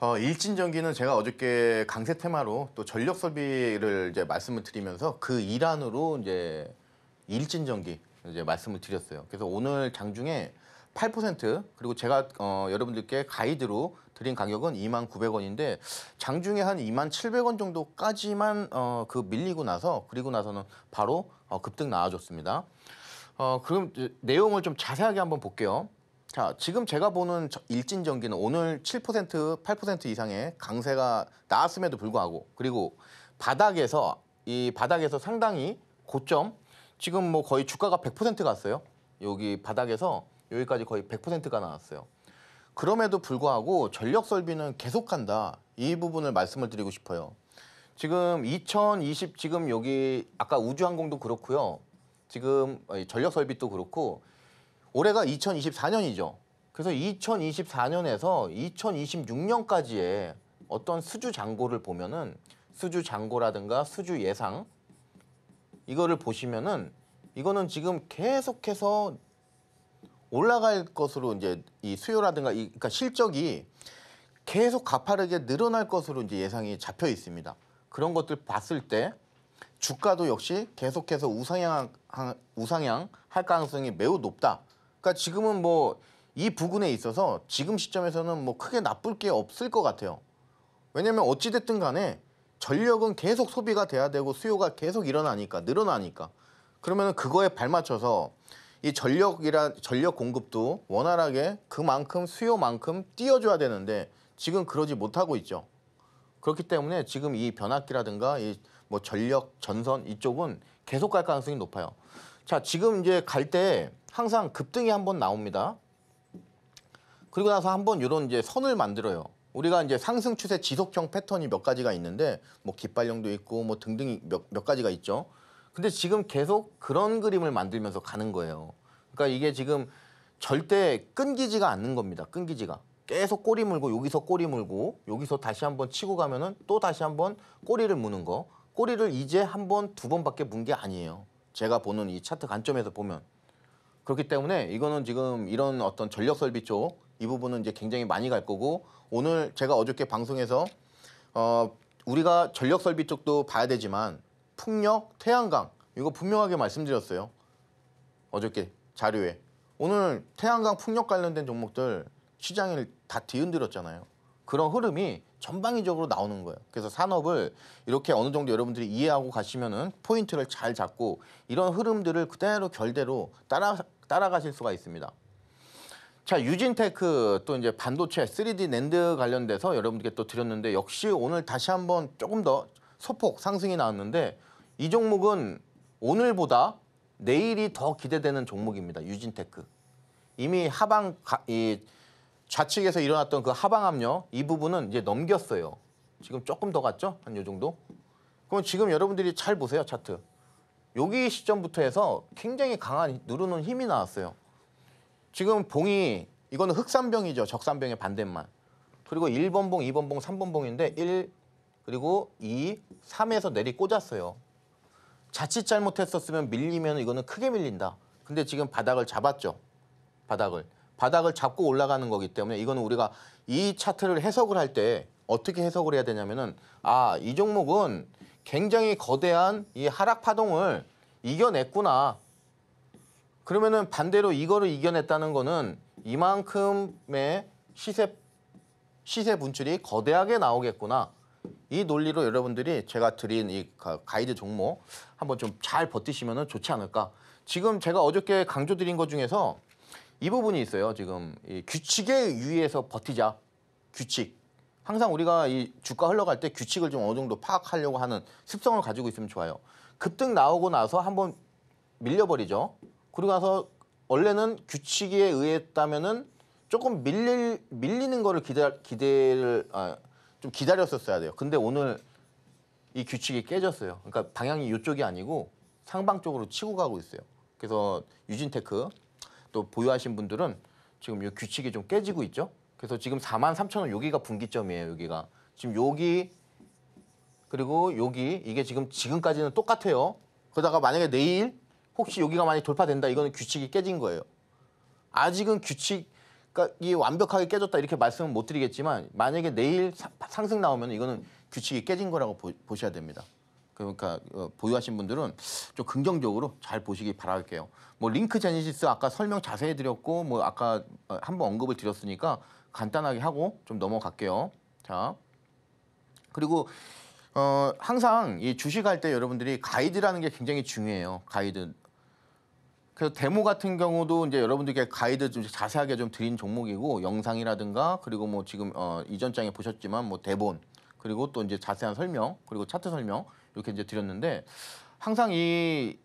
어, 일진 전기는 제가 어저께 강세 테마로 또 전력 설비를 이제 말씀을 드리면서 그 일환으로 이제 일진 전기 이제 말씀을 드렸어요. 그래서 오늘 장중에 8% 그리고 제가 어, 여러분들께 가이드로 드린 가격은 2만 900원인데 장중에 한 2만 700원 정도까지만 어, 그 밀리고 나서 그리고 나서는 바로 어, 급등 나와줬습니다. 어, 그럼 내용을 좀 자세하게 한번 볼게요. 자, 지금 제가 보는 일진 전기는 오늘 7%, 8% 이상의 강세가 나왔음에도 불구하고 그리고 바닥에서 이 바닥에서 상당히 고점 지금 뭐 거의 주가가 100% 갔어요. 여기 바닥에서 여기까지 거의 100%가 나왔어요. 그럼에도 불구하고 전력 설비는 계속한다. 이 부분을 말씀을 드리고 싶어요. 지금 2020 지금 여기 아까 우주항공도 그렇고요. 지금 전력 설비도 그렇고 올해가 2024년이죠. 그래서 2024년에서 2026년까지의 어떤 수주 잔고를 보면은 수주 잔고라든가 수주 예상 이거를 보시면은 이거는 지금 계속해서 올라갈 것으로 이제 이 수요라든가 이 그러니까 실적이 계속 가파르게 늘어날 것으로 이제 예상이 잡혀 있습니다. 그런 것들 봤을 때 주가도 역시 계속해서 우상향 우상향 할 가능성이 매우 높다. 그러니까 지금은 뭐 이 부분에 있어서 지금 시점에서는 뭐 크게 나쁠 게 없을 것 같아요. 왜냐면 어찌 됐든 간에 전력은 계속 소비가 돼야 되고 수요가 계속 일어나니까 늘어나니까 그러면 은 그거에 발맞춰서 이 전력이란 전력 공급도 원활하게 그만큼 수요만큼 띄워줘야 되는데 지금 그러지 못하고 있죠. 그렇기 때문에 지금 이 변압기라든가 이 뭐 전력 전선 이쪽은 계속 갈 가능성이 높아요. 자, 지금 이제 갈 때 항상 급등이 한번 나옵니다. 그리고 나서 한번 이런 이제 선을 만들어요. 우리가 이제 상승 추세 지속형 패턴이 몇 가지가 있는데 뭐 깃발형도 있고 뭐 등등 몇, 몇 가지가 있죠. 근데 지금 계속 그런 그림을 만들면서 가는 거예요. 그러니까 이게 지금 절대 끊기지가 않는 겁니다. 끊기지가. 계속 꼬리 물고 여기서 꼬리 물고 여기서 다시 한번 치고 가면은 또 다시 한번 꼬리를 무는 거. 꼬리를 이제 한 번, 두 번밖에 문 게 아니에요. 제가 보는 이 차트 관점에서 보면. 그렇기 때문에 이거는 지금 이런 어떤 전력 설비 쪽 이 부분은 이제 굉장히 많이 갈 거고 오늘 제가 어저께 방송에서 어 우리가 전력 설비 쪽도 봐야 되지만 풍력, 태양광 이거 분명하게 말씀드렸어요. 어저께 자료에. 오늘 태양광 풍력 관련된 종목들 시장을 다 뒤흔들었잖아요. 그런 흐름이 전방위적으로 나오는 거예요. 그래서 산업을 이렇게 어느 정도 여러분들이 이해하고 가시면은 포인트를 잘 잡고 이런 흐름들을 그대로 결대로 따라 따라가실 수가 있습니다. 자, 유진테크 또 이제 반도체 3D 낸드 관련돼서 여러분들께 또 드렸는데 역시 오늘 다시 한번 조금 더 소폭 상승이 나왔는데 이 종목은 오늘보다 내일이 더 기대되는 종목입니다. 유진테크. 이미 하방 가, 이 좌측에서 일어났던 그 하방 압력 이 부분은 이제 넘겼어요. 지금 조금 더 갔죠? 한요 정도? 그럼 지금 여러분들이 잘 보세요, 차트. 여기 시점부터 해서 굉장히 강한 누르는 힘이 나왔어요. 지금 봉이 이거는 흑산병이죠. 적산병의 반대만. 그리고 1번 봉, 2번 봉, 3번 봉인데 1 그리고 2, 3에서 내리 꽂았어요. 자칫 잘못했었으면 밀리면 이거는 크게 밀린다. 근데 지금 바닥을 잡았죠. 바닥을. 바닥을 잡고 올라가는 거기 때문에 이거는 우리가 이 차트를 해석을 할 때 어떻게 해석을 해야 되냐면은 아, 이 종목은 굉장히 거대한 이 하락 파동을 이겨냈구나. 그러면은 반대로 이거를 이겨냈다는 거는 이만큼의 시세 시세 분출이 거대하게 나오겠구나. 이 논리로 여러분들이 제가 드린 이 가이드 종목 한번 좀 잘 버티시면 좋지 않을까. 지금 제가 어저께 강조드린 것 중에서 이 부분이 있어요. 지금 이 규칙에 유 의해서 버티자. 규칙. 항상 우리가 이 주가 흘러갈 때 규칙을 좀 어느 정도 파악하려고 하는 습성을 가지고 있으면 좋아요. 급등 나오고 나서 한번 밀려버리죠. 그리고 나서 원래는 규칙에 의했다면은 조금 밀릴 밀리는 거를 기대 기대를 아, 좀 기다렸었어야 돼요. 근데 오늘 이 규칙이 깨졌어요. 그러니까 방향이 이쪽이 아니고 상방 쪽으로 치고 가고 있어요. 그래서 유진테크 또 보유하신 분들은 지금 이 규칙이 좀 깨지고 있죠. 그래서 지금 4만 3천 원 여기가 분기점이에요. 여기가 지금 여기 그리고 여기 이게 지금 지금까지는 똑같아요. 그러다가 만약에 내일 혹시 여기가 많이 돌파된다 이거는 규칙이 깨진 거예요. 아직은 규칙 그러니까 이 완벽하게 깨졌다 이렇게 말씀은 못 드리겠지만 만약에 내일 상승 나오면 이거는 규칙이 깨진 거라고 보, 셔야 됩니다. 그러니까 어, 보유하신 분들은 좀 긍정적으로 잘 보시기 바랄게요. 뭐 링크 제니시스 아까 설명 자세히 드렸고 뭐 아까 어, 한번 언급을 드렸으니까 간단하게 하고 좀 넘어갈게요. 자 그리고 어, 항상 이 주식할 때 여러분들이 가이드라는 게 굉장히 중요해요. 가이드. 그래서 데모 같은 경우도 이제 여러분들께 가이드 좀 자세하게 좀 드린 종목이고 영상이라든가 그리고 뭐 지금 어, 이전 장에 보셨지만 뭐 대본 그리고 또 이제 자세한 설명 그리고 차트 설명 이렇게 이제 드렸는데 항상 이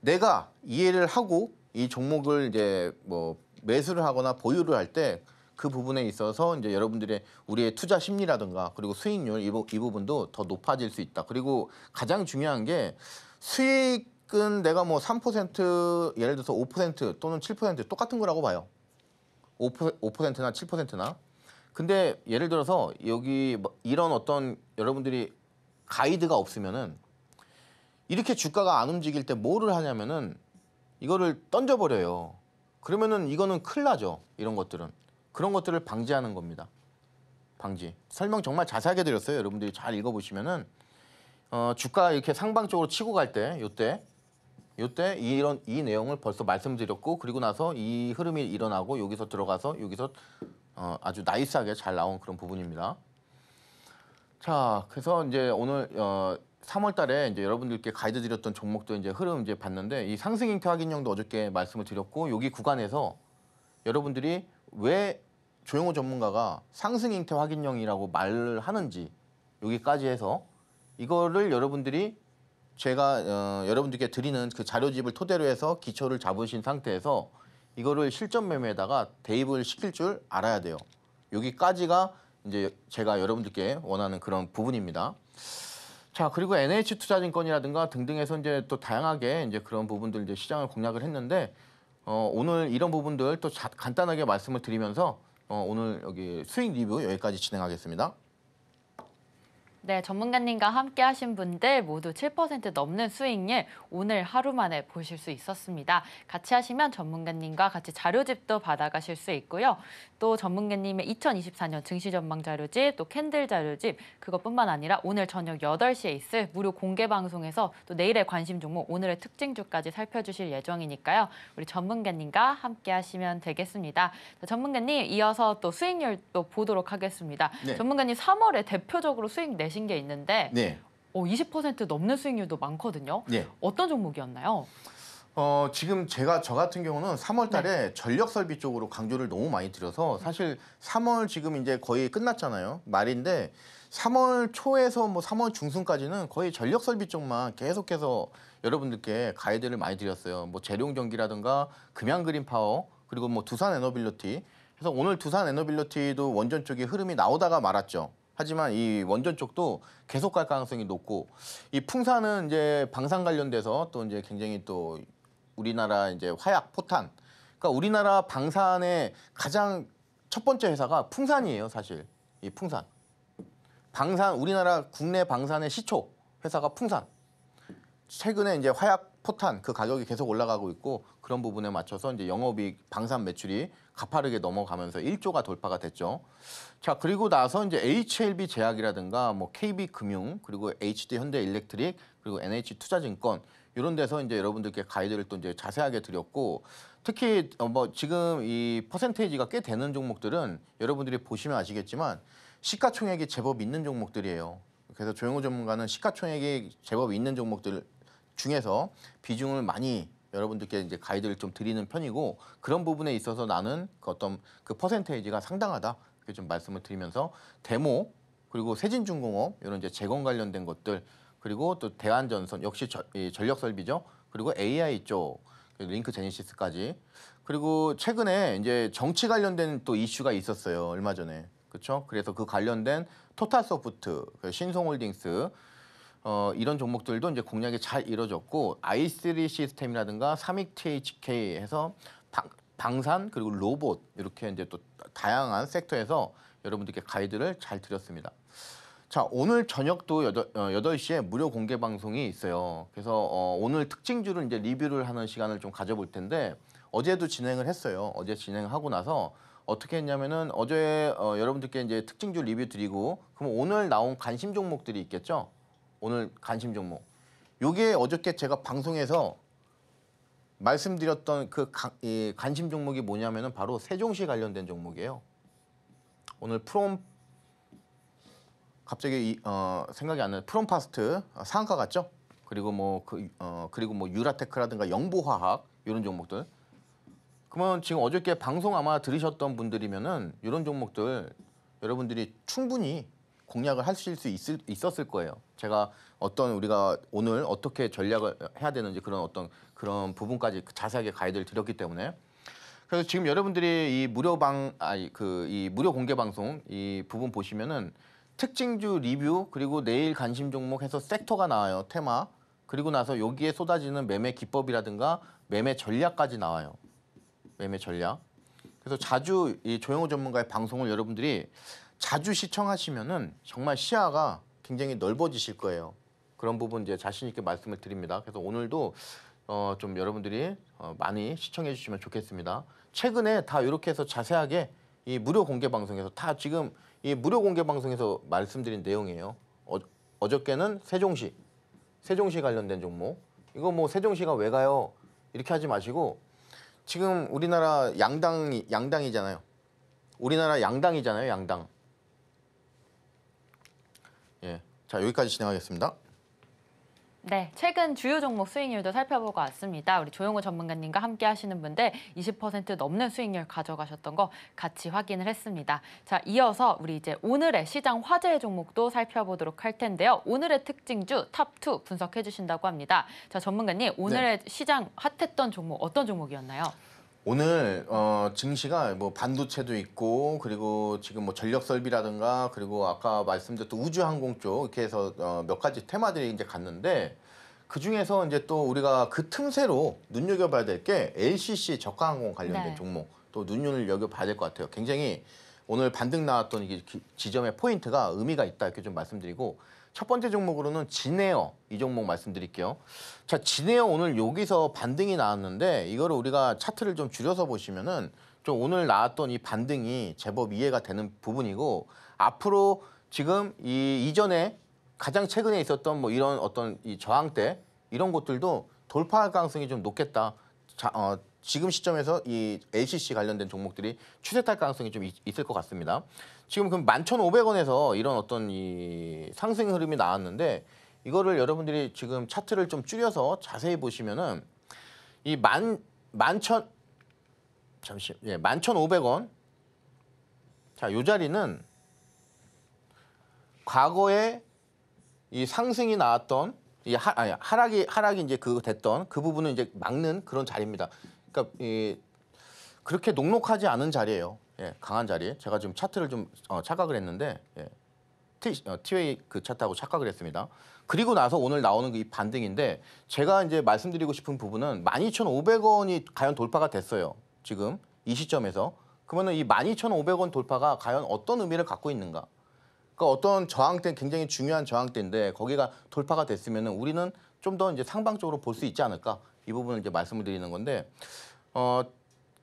내가 이해를 하고 이 종목을 이제 뭐 매수를 하거나 보유를 할 때 그 부분에 있어서 이제 여러분들의 우리의 투자 심리라든가 그리고 수익률 이, 부, 이 부분도 더 높아질 수 있다. 그리고 가장 중요한 게 수익 주식은 내가 뭐 3% 예를 들어서 5% 또는 7% 똑같은 거라고 봐요. 5%, 나 7%나. 근데 예를 들어서 여기 뭐 이런 어떤 여러분들이 가이드가 없으면은 이렇게 주가가 안 움직일 때 뭐를 하냐면은 이거를 던져버려요. 그러면은 이거는 큰일 나죠. 이런 것들은. 그런 것들을 방지하는 겁니다. 방지. 설명 정말 자세하게 드렸어요. 여러분들이 잘 읽어보시면은 어, 주가 이렇게 상방 적으로 치고 갈 때, 요때 이때 이런 이 내용을 벌써 말씀드렸고 그리고 나서 이 흐름이 일어나고 여기서 들어가서 여기서 어, 아주 나이스하게 잘 나온 그런 부분입니다. 자, 그래서 이제 오늘 어, 3월 달에 이제 여러분들께 가이드 드렸던 종목도 이제 흐름 이제 봤는데 이 상승 인태 확인형도 어저께 말씀을 드렸고 여기 구간에서 여러분들이 왜조용호 전문가가 상승 잉태 확인형이라고 말 하는지 여기까지 해서 이거를 여러분들이 제가 어, 여러분들께 드리는 그 자료집을 토대로 해서 기초를 잡으신 상태에서 이거를 실전 매매에다가 대입을 시킬 줄 알아야 돼요. 여기까지가 이제 제가 여러분들께 원하는 그런 부분입니다. 자 그리고 NH 투자증권이라든가 등등에서 이제 또 다양하게 이제 그런 부분들 이제 시장을 공략을 했는데 어, 오늘 이런 부분들 또 자, 간단하게 말씀을 드리면서 어, 오늘 여기 수익 리뷰 여기까지 진행하겠습니다. 네, 전문가님과 함께 하신 분들 모두 7% 넘는 수익률 오늘 하루 만에 보실 수 있었습니다. 같이 하시면 전문가님과 같이 자료집도 받아가실 수 있고요. 또 전문가님의 2024년 증시 전망 자료집, 또 캔들 자료집 그것뿐만 아니라 오늘 저녁 8시에 있을 무료 공개 방송에서 또 내일의 관심 종목, 오늘의 특징주까지 살펴주실 예정이니까요. 우리 전문가님과 함께 하시면 되겠습니다. 전문가님 이어서 또 수익률도 보도록 하겠습니다. 네. 전문가님 3월에 대표적으로 수익 내신 게 있는데 네. 어, 20% 넘는 수익률도 많거든요. 네. 어떤 종목이었나요? 어, 지금 제가 저 같은 경우는 3월 달에 전력 설비 쪽으로 강조를 너무 많이 드려서 사실 3월 지금 이제 거의 끝났잖아요. 말인데 3월 초에서 뭐 3월 중순까지는 거의 전력 설비 쪽만 계속해서 여러분들께 가이드를 많이 드렸어요. 뭐 재룡 전기라든가 금양 그린 파워 그리고 뭐 두산 에너빌리티 그래서 오늘 두산 에너빌리티도 원전 쪽에 흐름이 나오다가 말았죠. 하지만 이 원전 쪽도 계속 갈 가능성이 높고 이 풍산은 이제 방산 관련돼서 또 이제 굉장히 또 우리나라 이제 화약 포탄. 그러니까 우리나라 방산의 가장 첫 번째 회사가 풍산이에요, 사실. 이 풍산. 방산 우리나라 국내 방산의 시초 회사가 풍산. 최근에 이제 화약 포탄 그 가격이 계속 올라가고 있고 그런 부분에 맞춰서 이제 영업이익 방산 매출이 가파르게 넘어가면서 1조가 돌파가 됐죠. 자 그리고 나서 이제 HLB 제약이라든가 뭐 KB 금융 그리고 HD 현대 일렉트릭 그리고 NH 투자증권 이런 데서 이제 여러분들께 가이드를 또 이제 자세하게 드렸고 특히 어, 뭐 지금 이 퍼센테이지가 꽤 되는 종목들은 여러분들이 보시면 아시겠지만 시가총액이 제법 있는 종목들이에요. 그래서 조영호 전문가는 시가총액이 제법 있는 종목들 중에서 비중을 많이 여러분들께 이제 가이드를 좀 드리는 편이고 그런 부분에 있어서 나는 그 어떤 그 퍼센테이지가 상당하다 이렇게 좀 말씀을 드리면서 데모 그리고 세진중공업 이런 이제 재건 관련된 것들 그리고 또 대한전선 역시 저, 이 전력 설비죠. 그리고 AI 쪽 링크 제니시스까지 그리고 최근에 이제 정치 관련된 또 이슈가 있었어요 얼마 전에 그렇죠. 그래서 그 관련된 토탈 소프트, 그 신성홀딩스 어, 이런 종목들도 이제 공략이 잘 이뤄졌고 i3 시스템이라든가 삼익 THK 해서 방, 방산 그리고 로봇 이렇게 이제 또 다양한 섹터에서 여러분들께 가이드를 잘 드렸습니다. 자 오늘 저녁도 여덟 8시에 어, 무료 공개 방송이 있어요. 그래서 어, 오늘 특징주를 이제 리뷰를 하는 시간을 좀 가져볼 텐데 어제도 진행을 했어요. 어제 진행하고 나서 어떻게 했냐면은 어제 어, 여러분들께 이제 특징주 리뷰 드리고 그럼 오늘 나온 관심 종목들이 있겠죠? 오늘 관심 종목. 요게 어저께 제가 방송에서 말씀드렸던 그 가, 이 관심 종목이 뭐냐면은 바로 세종시 관련된 종목이에요. 오늘 프롬 갑자기 이, 어, 생각이 안 나는 프롬파스트 어, 상한가 같죠? 그리고 뭐 그 어, 그리고 뭐 유라테크라든가 영보화학 이런 종목들. 그러면 지금 어저께 방송 아마 들으셨던 분들이면은 이런 종목들 여러분들이 충분히 공략을 하실 수 있을, 있었을 거예요. 제가 어떤 우리가 오늘 어떻게 전략을 해야 되는지 그런 어떤 그런 부분까지 그 자세하게 가이드를 드렸기 때문에 그래서 지금 여러분들이 이 무료 방 아니 그이 무료 공개 방송 이 부분 보시면은 특징주 리뷰 그리고 내일 관심 종목 해서 섹터가 나와요. 테마. 그리고 나서 여기에 쏟아지는 매매 기법이라든가 매매 전략까지 나와요. 매매 전략. 그래서 자주 이 조영호 전문가의 방송을 여러분들이 자주 시청하시면은 정말 시야가 굉장히 넓어지실 거예요. 그런 부분 이제 자신 있게 말씀을 드립니다. 그래서 오늘도 어좀 여러분들이 어 많이 시청해 주시면 좋겠습니다. 최근에 다 이렇게 해서 자세하게 이 무료 공개 방송에서 다 지금 이 무료 공개 방송에서 말씀드린 내용이에요. 어, 어저께는 세종시, 세종시 관련된 종목. 이거 뭐 세종시가 왜 가요? 이렇게 하지 마시고 지금 우리나라 양당 양당이잖아요. 우리나라 양당이잖아요, 양당. 예. 자, 여기까지 진행하겠습니다. 네, 최근 주요 종목 수익률도 살펴보고 왔습니다. 우리 조용호 전문가님과 함께 하시는 분들 20% 넘는 수익률 가져가셨던 거 같이 확인을 했습니다. 자, 이어서 우리 이제 오늘의 시장 화제 종목도 살펴보도록 할 텐데요. 오늘의 특징주 탑2 분석해 주신다고 합니다. 자, 전문가님, 오늘의 네. 시장 핫했던 종목 어떤 종목이었나요? 오늘 어, 증시가 뭐 반도체도 있고 그리고 지금 뭐 전력 설비라든가 그리고 아까 말씀드렸던 우주항공 쪽 이렇게 해서 어, 몇 가지 테마들이 이제 갔는데 그 중에서 이제 또 우리가 그 틈새로 눈여겨봐야 될 게 LCC 저가항공 관련된 네. 종목 또눈 여겨봐야 될 것 같아요. 굉장히 오늘 반등 나왔던 이게 지점의 포인트가 의미가 있다 이렇게 좀 말씀드리고 첫 번째 종목으로는 진에어 이 종목 말씀드릴게요. 자, 진에어 오늘 여기서 반등이 나왔는데 이거를 우리가 차트를 좀 줄여서 보시면은 좀 오늘 나왔던 이 반등이 제법 이해가 되는 부분이고 앞으로 지금 이 이전에 가장 최근에 있었던 뭐 이런 어떤 이저항때 이런 것들도 돌파할 가능성이 좀 높겠다. 자, 어, 지금 시점에서 이 LCC 관련된 종목들이 추세 탈 가능성이 좀 있, 을것 같습니다. 지금 그럼 11,500원에서 이런 어떤 이 상승 흐름이 나왔는데 이거를 여러분들이 지금 차트를 좀 줄여서 자세히 보시면은 이 만, 만천, 잠시, 예, 만천오백 원 자, 요 자리는 과거에 이 상승이 나왔던 이 하, 아니, 하락이 하락이 이제 그 됐던 그 부분을 이제 막는 그런 자리입니다. 그러니까 이 그렇게 녹록하지 않은 자리예요. 예, 강한 자리. 제가 지금 차트를 좀 어, 착각을 했는데 예. T, 어, t w a 그 차트하고 착각을 했습니다. 그리고 나서 오늘 나오는 그 이 반등인데 제가 이제 말씀드리고 싶은 부분은 12,500원이 과연 돌파가 됐어요. 지금 이 시점에서. 그러면 이 12,500원 돌파가 과연 어떤 의미를 갖고 있는가? 그 어떤 저항대 굉장히 중요한 저항대인데 거기가 돌파가 됐으면 우리는 좀 더 이제 상방적으로 볼 수 있지 않을까? 이 부분을 이제 말씀을 드리는 건데 어,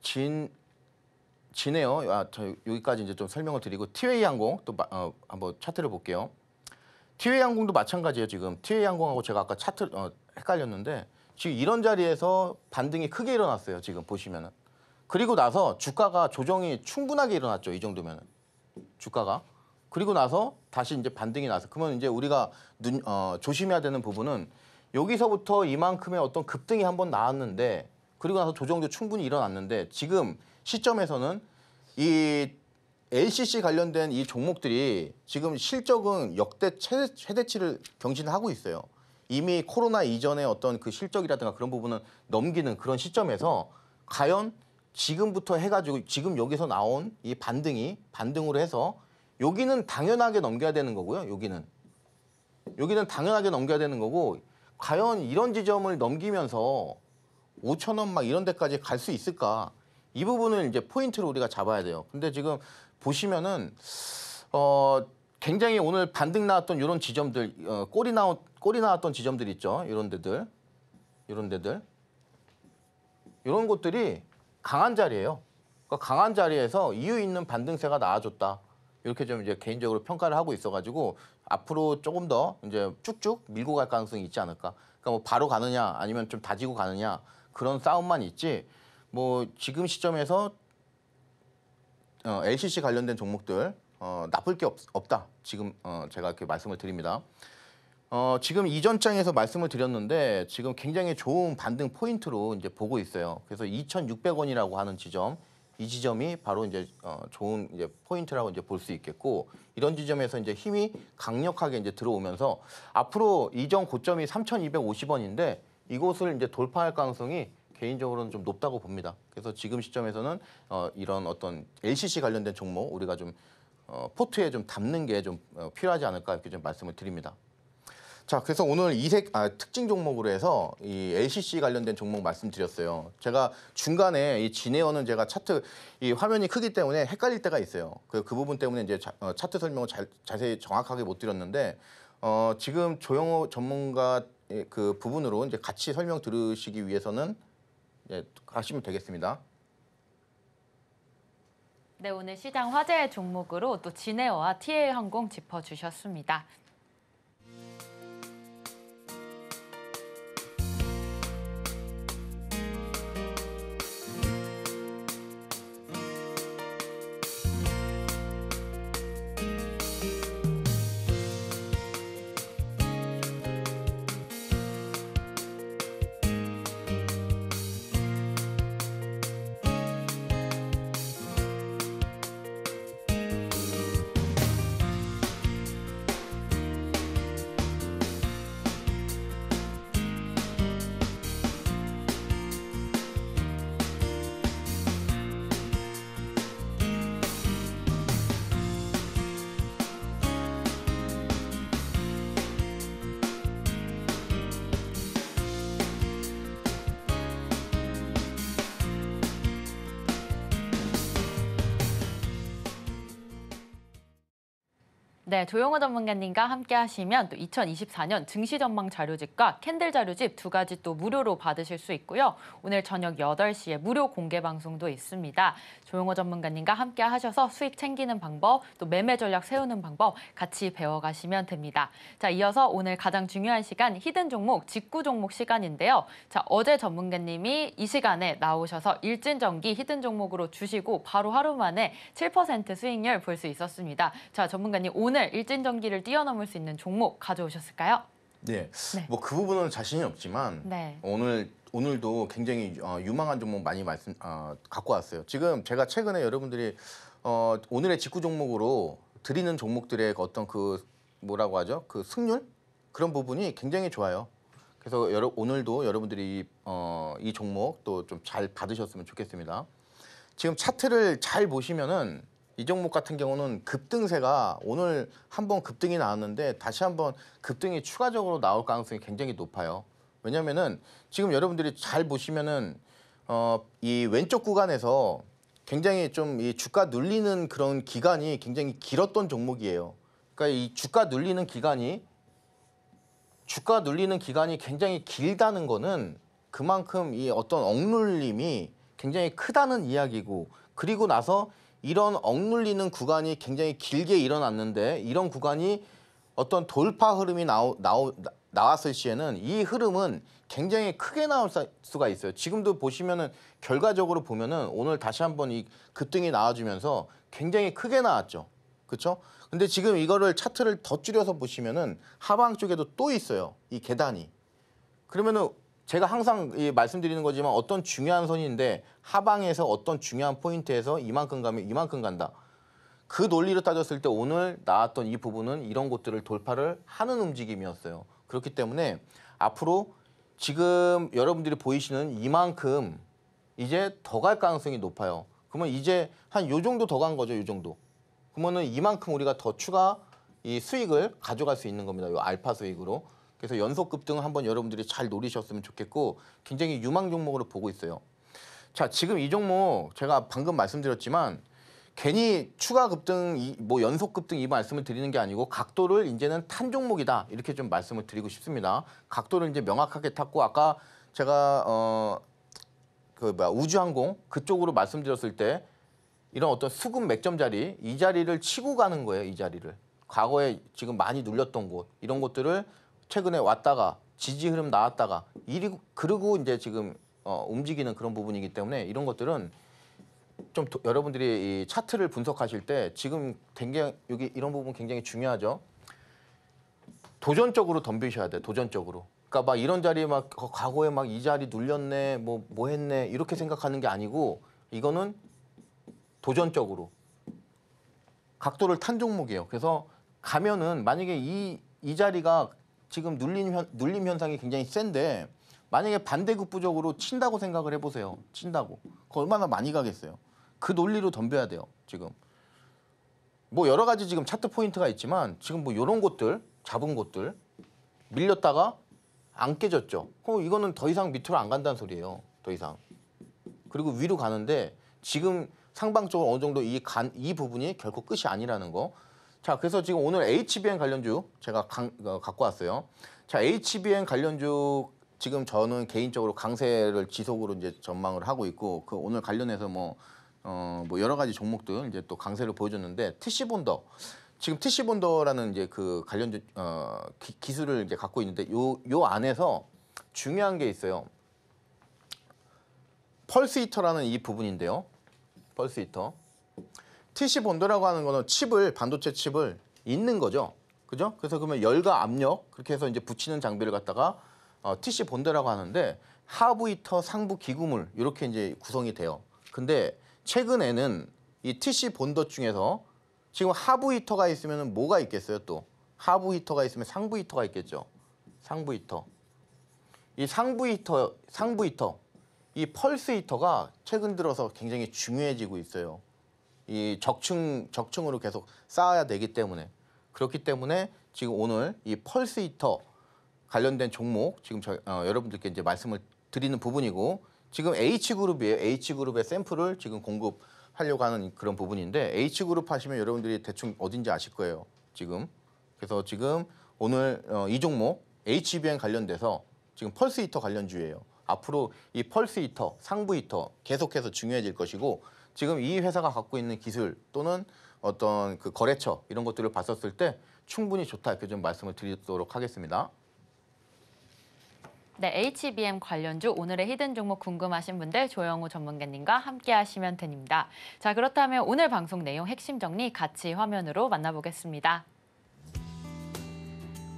진진해요 아, 저 여기까지 이제 좀 설명을 드리고 티웨이 항공 또 마, 어, 한번 차트를 볼게요. 티웨이 항공도 마찬가지예요. 지금 티웨이 항공하고 제가 아까 차트 어, 헷갈렸는데 지금 이런 자리에서 반등이 크게 일어났어요. 지금 보시면은 그리고 나서 주가가 조정이 충분하게 일어났죠. 이 정도면은 주가가 그리고 나서 다시 이제 반등이 나서 그러면 이제 우리가 눈, 어, 조심해야 되는 부분은 여기서부터 이만큼의 어떤 급등이 한번 나왔는데 그리고 나서 조정도 충분히 일어났는데 지금 시점에서는 이 LCC 관련된 이 종목들이 지금 실적은 역대 최대, 최대치를 경신하고 있어요. 이미 코로나 이전의 어떤 그 실적이라든가 그런 부분은 넘기는 그런 시점에서 과연 지금부터 해가지고 지금 여기서 나온 이 반등이 반등으로 해서 여기는 당연하게 넘겨야 되는 거고요. 여기는 여기는 당연하게 넘겨야 되는 거고 과연 이런 지점을 넘기면서 5천 원 막 이런 데까지 갈 수 있을까? 이 부분을 이제 포인트로 우리가 잡아야 돼요. 근데 지금 보시면은 어 굉장히 오늘 반등 나왔던 이런 지점들 어, 꼬리 나온 꼬리 나왔던 지점들 있죠. 이런 데들. 이런 데들. 이런 곳들이 강한 자리예요. 그러니까 강한 자리에서 이유 있는 반등세가 나와줬다. 이렇게 좀 이제 개인적으로 평가를 하고 있어가지고 앞으로 조금 더 이제 쭉쭉 밀고 갈 가능성이 있지 않을까. 그러니까 뭐 바로 가느냐 아니면 좀 다지고 가느냐 그런 싸움만 있지. 뭐 지금 시점에서 어, LCC 관련된 종목들 어, 나쁠 게 없, 다 지금 어, 제가 이렇게 말씀을 드립니다. 어, 지금 이전 장에서 말씀을 드렸는데 지금 굉장히 좋은 반등 포인트로 이제 보고 있어요. 그래서 2,600원이라고 하는 지점 이 지점이 바로 이제 어, 좋은 이제 포인트라고 이제 볼 수 있겠고 이런 지점에서 이제 힘이 강력하게 이제 들어오면서 앞으로 이전 고점이 3,250원인데 이곳을 이제 돌파할 가능성이 개인적으로는 좀 높다고 봅니다. 그래서 지금 시점에서는 어, 이런 어떤 LCC 관련된 종목 우리가 좀 어, 포트에 좀 담는 게좀 어, 필요하지 않을까 이렇게 좀 말씀을 드립니다. 자, 그래서 오늘 이색 아, 특징 종목으로 해서 이 LCC 관련된 종목 말씀드렸어요. 제가 중간에 이 진에어는 제가 차트 이 화면이 크기 때문에 헷갈릴 때가 있어요. 그, 그 부분 때문에 이제 자, 어, 차트 설명을 잘, 자세히 정확하게 못 드렸는데 어, 지금 조영호 전문가 예, 그 부분으로 이제 같이 설명 들으시기 위해서는 예, 가시면 되겠습니다. 네, 오늘 시장 화제 의 종목으로 또 진에어와 TA항공 짚어주셨습니다. 네, 조용호 전문가님과 함께 하시면 또 2024년 증시 전망 자료집과 캔들 자료집 두 가지 또 무료로 받으실 수 있고요. 오늘 저녁 8시에 무료 공개 방송도 있습니다. 조용호 전문가님과 함께 하셔서 수익 챙기는 방법, 또 매매 전략 세우는 방법 같이 배워가시면 됩니다. 자, 이어서 오늘 가장 중요한 시간 히든 종목, 직구 종목 시간인데요. 자, 어제 전문가님이 이 시간에 나오셔서 일진전기 히든 종목으로 주시고 바로 하루 만에 7% 수익률 볼 수 있었습니다. 자, 전문가님 오늘 오늘 일진전기를 뛰어넘을 수 있는 종목 가져오셨을까요? 네, 네. 뭐그 부분은 자신이 없지만 네. 오늘 오늘도 굉장히 어, 유망한 종목 많이 말씀 어, 갖고 왔어요. 지금 제가 최근에 여러분들이 어, 오늘의 직구 종목으로 드리는 종목들의 어떤 그 뭐라고 하죠? 그 승률 그런 부분이 굉장히 좋아요. 그래서 여러, 오늘도 여러분들이 어, 이 종목 또 좀 잘 받으셨으면 좋겠습니다. 지금 차트를 잘 보시면은 이 종목 같은 경우는 급등세가 오늘 한번 급등이 나왔는데 다시 한번 급등이 추가적으로 나올 가능성이 굉장히 높아요. 왜냐면은 지금 여러분들이 잘 보시면은 어, 이 왼쪽 구간에서 굉장히 좀이 주가 눌리는 그런 기간이 굉장히 길었던 종목이에요. 그러니까 이 주가 눌리는 기간이 주가 눌리는 기간이 굉장히 길다는 거는 그만큼 이 어떤 억눌림이 굉장히 크다는 이야기고 그리고 나서 이런 억눌리는 구간이 굉장히 길게 일어났는데 이런 구간이 어떤 돌파 흐름이 나오, 나오, 나왔을 시에는 이 흐름은 굉장히 크게 나올 수가 있어요. 지금도 보시면은 결과적으로 보면은 오늘 다시 한번 이 급등이 나와주면서 굉장히 크게 나왔죠. 그렇죠? 근데 지금 이거를 차트를 더 줄여서 보시면은 하방 쪽에도 또 있어요. 이 계단이. 그러면은 제가 항상 이 말씀드리는 거지만 어떤 중요한 선인데 하방에서 어떤 중요한 포인트에서 이만큼 가면 이만큼 간다. 그 논리로 따졌을 때 오늘 나왔던 이 부분은 이런 곳들을 돌파를 하는 움직임이었어요. 그렇기 때문에 앞으로 지금 여러분들이 보이시는 이만큼 이제 더 갈 가능성이 높아요. 그러면 이제 한 요 정도 더 간 거죠, 요 정도. 그러면은 이만큼 우리가 더 추가 이 수익을 가져갈 수 있는 겁니다. 요 알파 수익으로. 그래서 연속 급등 을 한번 여러분들이 잘 노리셨으면 좋겠고 굉장히 유망 종목으로 보고 있어요. 자, 지금 이 종목 제가 방금 말씀드렸지만 괜히 추가 급등, 뭐 연속 급등 이 말씀을 드리는 게 아니고 각도를 이제는 탄 종목이다 이렇게 좀 말씀을 드리고 싶습니다. 각도를 이제 명확하게 탔고 아까 제가 어 그 뭐야 우주항공 그쪽으로 말씀드렸을 때 이런 어떤 수급 맥점 자리 이 자리를 치고 가는 거예요 이 자리를 과거에 지금 많이 눌렸던 곳 이런 곳들을 최근에 왔다가 지지 흐름 나왔다가 이리 그리고 이제 지금 어, 움직이는 그런 부분이기 때문에 이런 것들은 좀 도, 여러분들이 이 차트를 분석하실 때 지금 굉장히 여기 이런 부분 굉장히 중요하죠. 도전적으로 덤비셔야 돼. 도전적으로. 그러니까 막 이런 자리 막 과거에 막 이 자리 눌렸네. 뭐뭐 뭐 했네. 이렇게 생각하는 게 아니고 이거는 도전적으로 각도를 탄 종목이에요. 그래서 가면은 만약에 이 이 자리가 지금 눌림, 현, 눌림 현상이 굉장히 센데 만약에 반대급부적으로 친다고 생각을 해보세요. 친다고. 그 얼마나 많이 가겠어요. 그 논리로 덤벼야 돼요. 지금. 뭐 여러 가지 지금 차트 포인트가 있지만 지금 뭐 이런 곳들 잡은 곳들 밀렸다가 안 깨졌죠. 그럼 이거는 더 이상 밑으로 안 간다는 소리예요. 더 이상. 그리고 위로 가는데 지금 상방적으로 어느 정도 이, 간, 이 부분이 결코 끝이 아니라는 거 자, 그래서 지금 오늘 HBN 관련주 제가 강, 어, 갖고 왔어요. 자, HBN 관련주 지금 저는 개인적으로 강세를 지속으로 이제 전망을 하고 있고 그 오늘 관련해서 뭐 어, 뭐 여러 가지 종목들 이제 또 강세를 보여줬는데 티 c 본더 지금 티 c 본더라는 이제 그 관련주 어, 기, 술을 이제 갖고 있는데 요 요 안에서 중요한 게 있어요. 펄스 히터라는 이 부분인데요. 펄스 히터. T칩 본드라고 하는 거는 칩을 반도체 칩을 있는 거죠. 그죠? 그래서 그러면 열과 압력 그렇게 해서 이제 붙이는 장비를 갖다가 어, TC 본드라고 하는데 하부 히터 상부 기구물 이렇게 이제 구성이 돼요. 근데 최근에는 이 TC 본더 중에서 지금 하부 히터가 있으면 뭐가 있겠어요 또 하부 히터가 있으면 상부 히터가 있겠죠 상부 히터 이 상부 히터 상부 히터 이 펄스 히터가 최근 들어서 굉장히 중요해지고 있어요 이 적층 적층으로 계속 쌓아야 되기 때문에 그렇기 때문에 지금 오늘 이 펄스 히터 관련된 종목 지금 저, 어, 여러분들께 이제 말씀을 드리는 부분이고 지금 H 그룹이에요. H 그룹의 샘플을 지금 공급하려고 하는 그런 부분인데 H 그룹 하시면 여러분들이 대충 어딘지 아실 거예요. 지금 그래서 지금 오늘 어, 이 종목 HBN 관련돼서 지금 펄스 히터 관련주예요. 앞으로 이 펄스 히터, 상부 히터 계속해서 중요해질 것이고 지금 이 회사가 갖고 있는 기술 또는 어떤 그 거래처 이런 것들을 봤었을 때 충분히 좋다 이렇게 좀 말씀을 드리도록 하겠습니다. 네, HBM 관련주 오늘의 히든 종목 궁금하신 분들 조영우 전문가님과 함께 하시면 됩니다. 자, 그렇다면 오늘 방송 내용 핵심 정리 같이 화면으로 만나보겠습니다.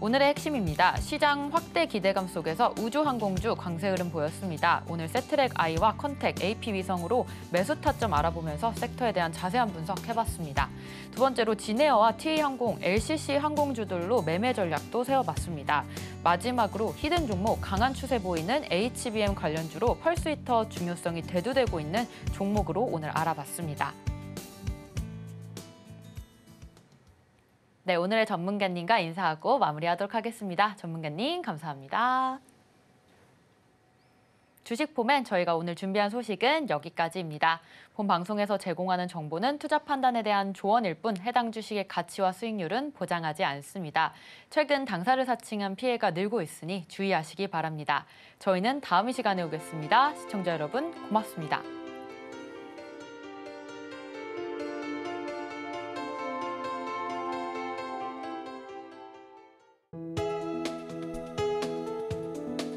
오늘의 핵심입니다. 시장 확대 기대감 속에서 우주항공주 강세 흐름 보였습니다. 오늘 세트랙 I와 컨택, AP 위성으로 매수 타점 알아보면서 섹터에 대한 자세한 분석 해봤습니다. 두 번째로 진에어와 TA항공, LCC 항공주들로 매매 전략도 세워봤습니다. 마지막으로 히든 종목 강한 추세 보이는 HBM 관련주로 펄스위터 중요성이 대두되고 있는 종목으로 오늘 알아봤습니다. 네, 오늘의 전문가님과 인사하고 마무리하도록 하겠습니다. 전문가님 감사합니다. 주식 포맨 저희가 오늘 준비한 소식은 여기까지입니다. 본 방송에서 제공하는 정보는 투자 판단에 대한 조언일 뿐 해당 주식의 가치와 수익률은 보장하지 않습니다. 최근 당사를 사칭한 피해가 늘고 있으니 주의하시기 바랍니다. 저희는 다음 시간에 오겠습니다. 시청자 여러분 고맙습니다.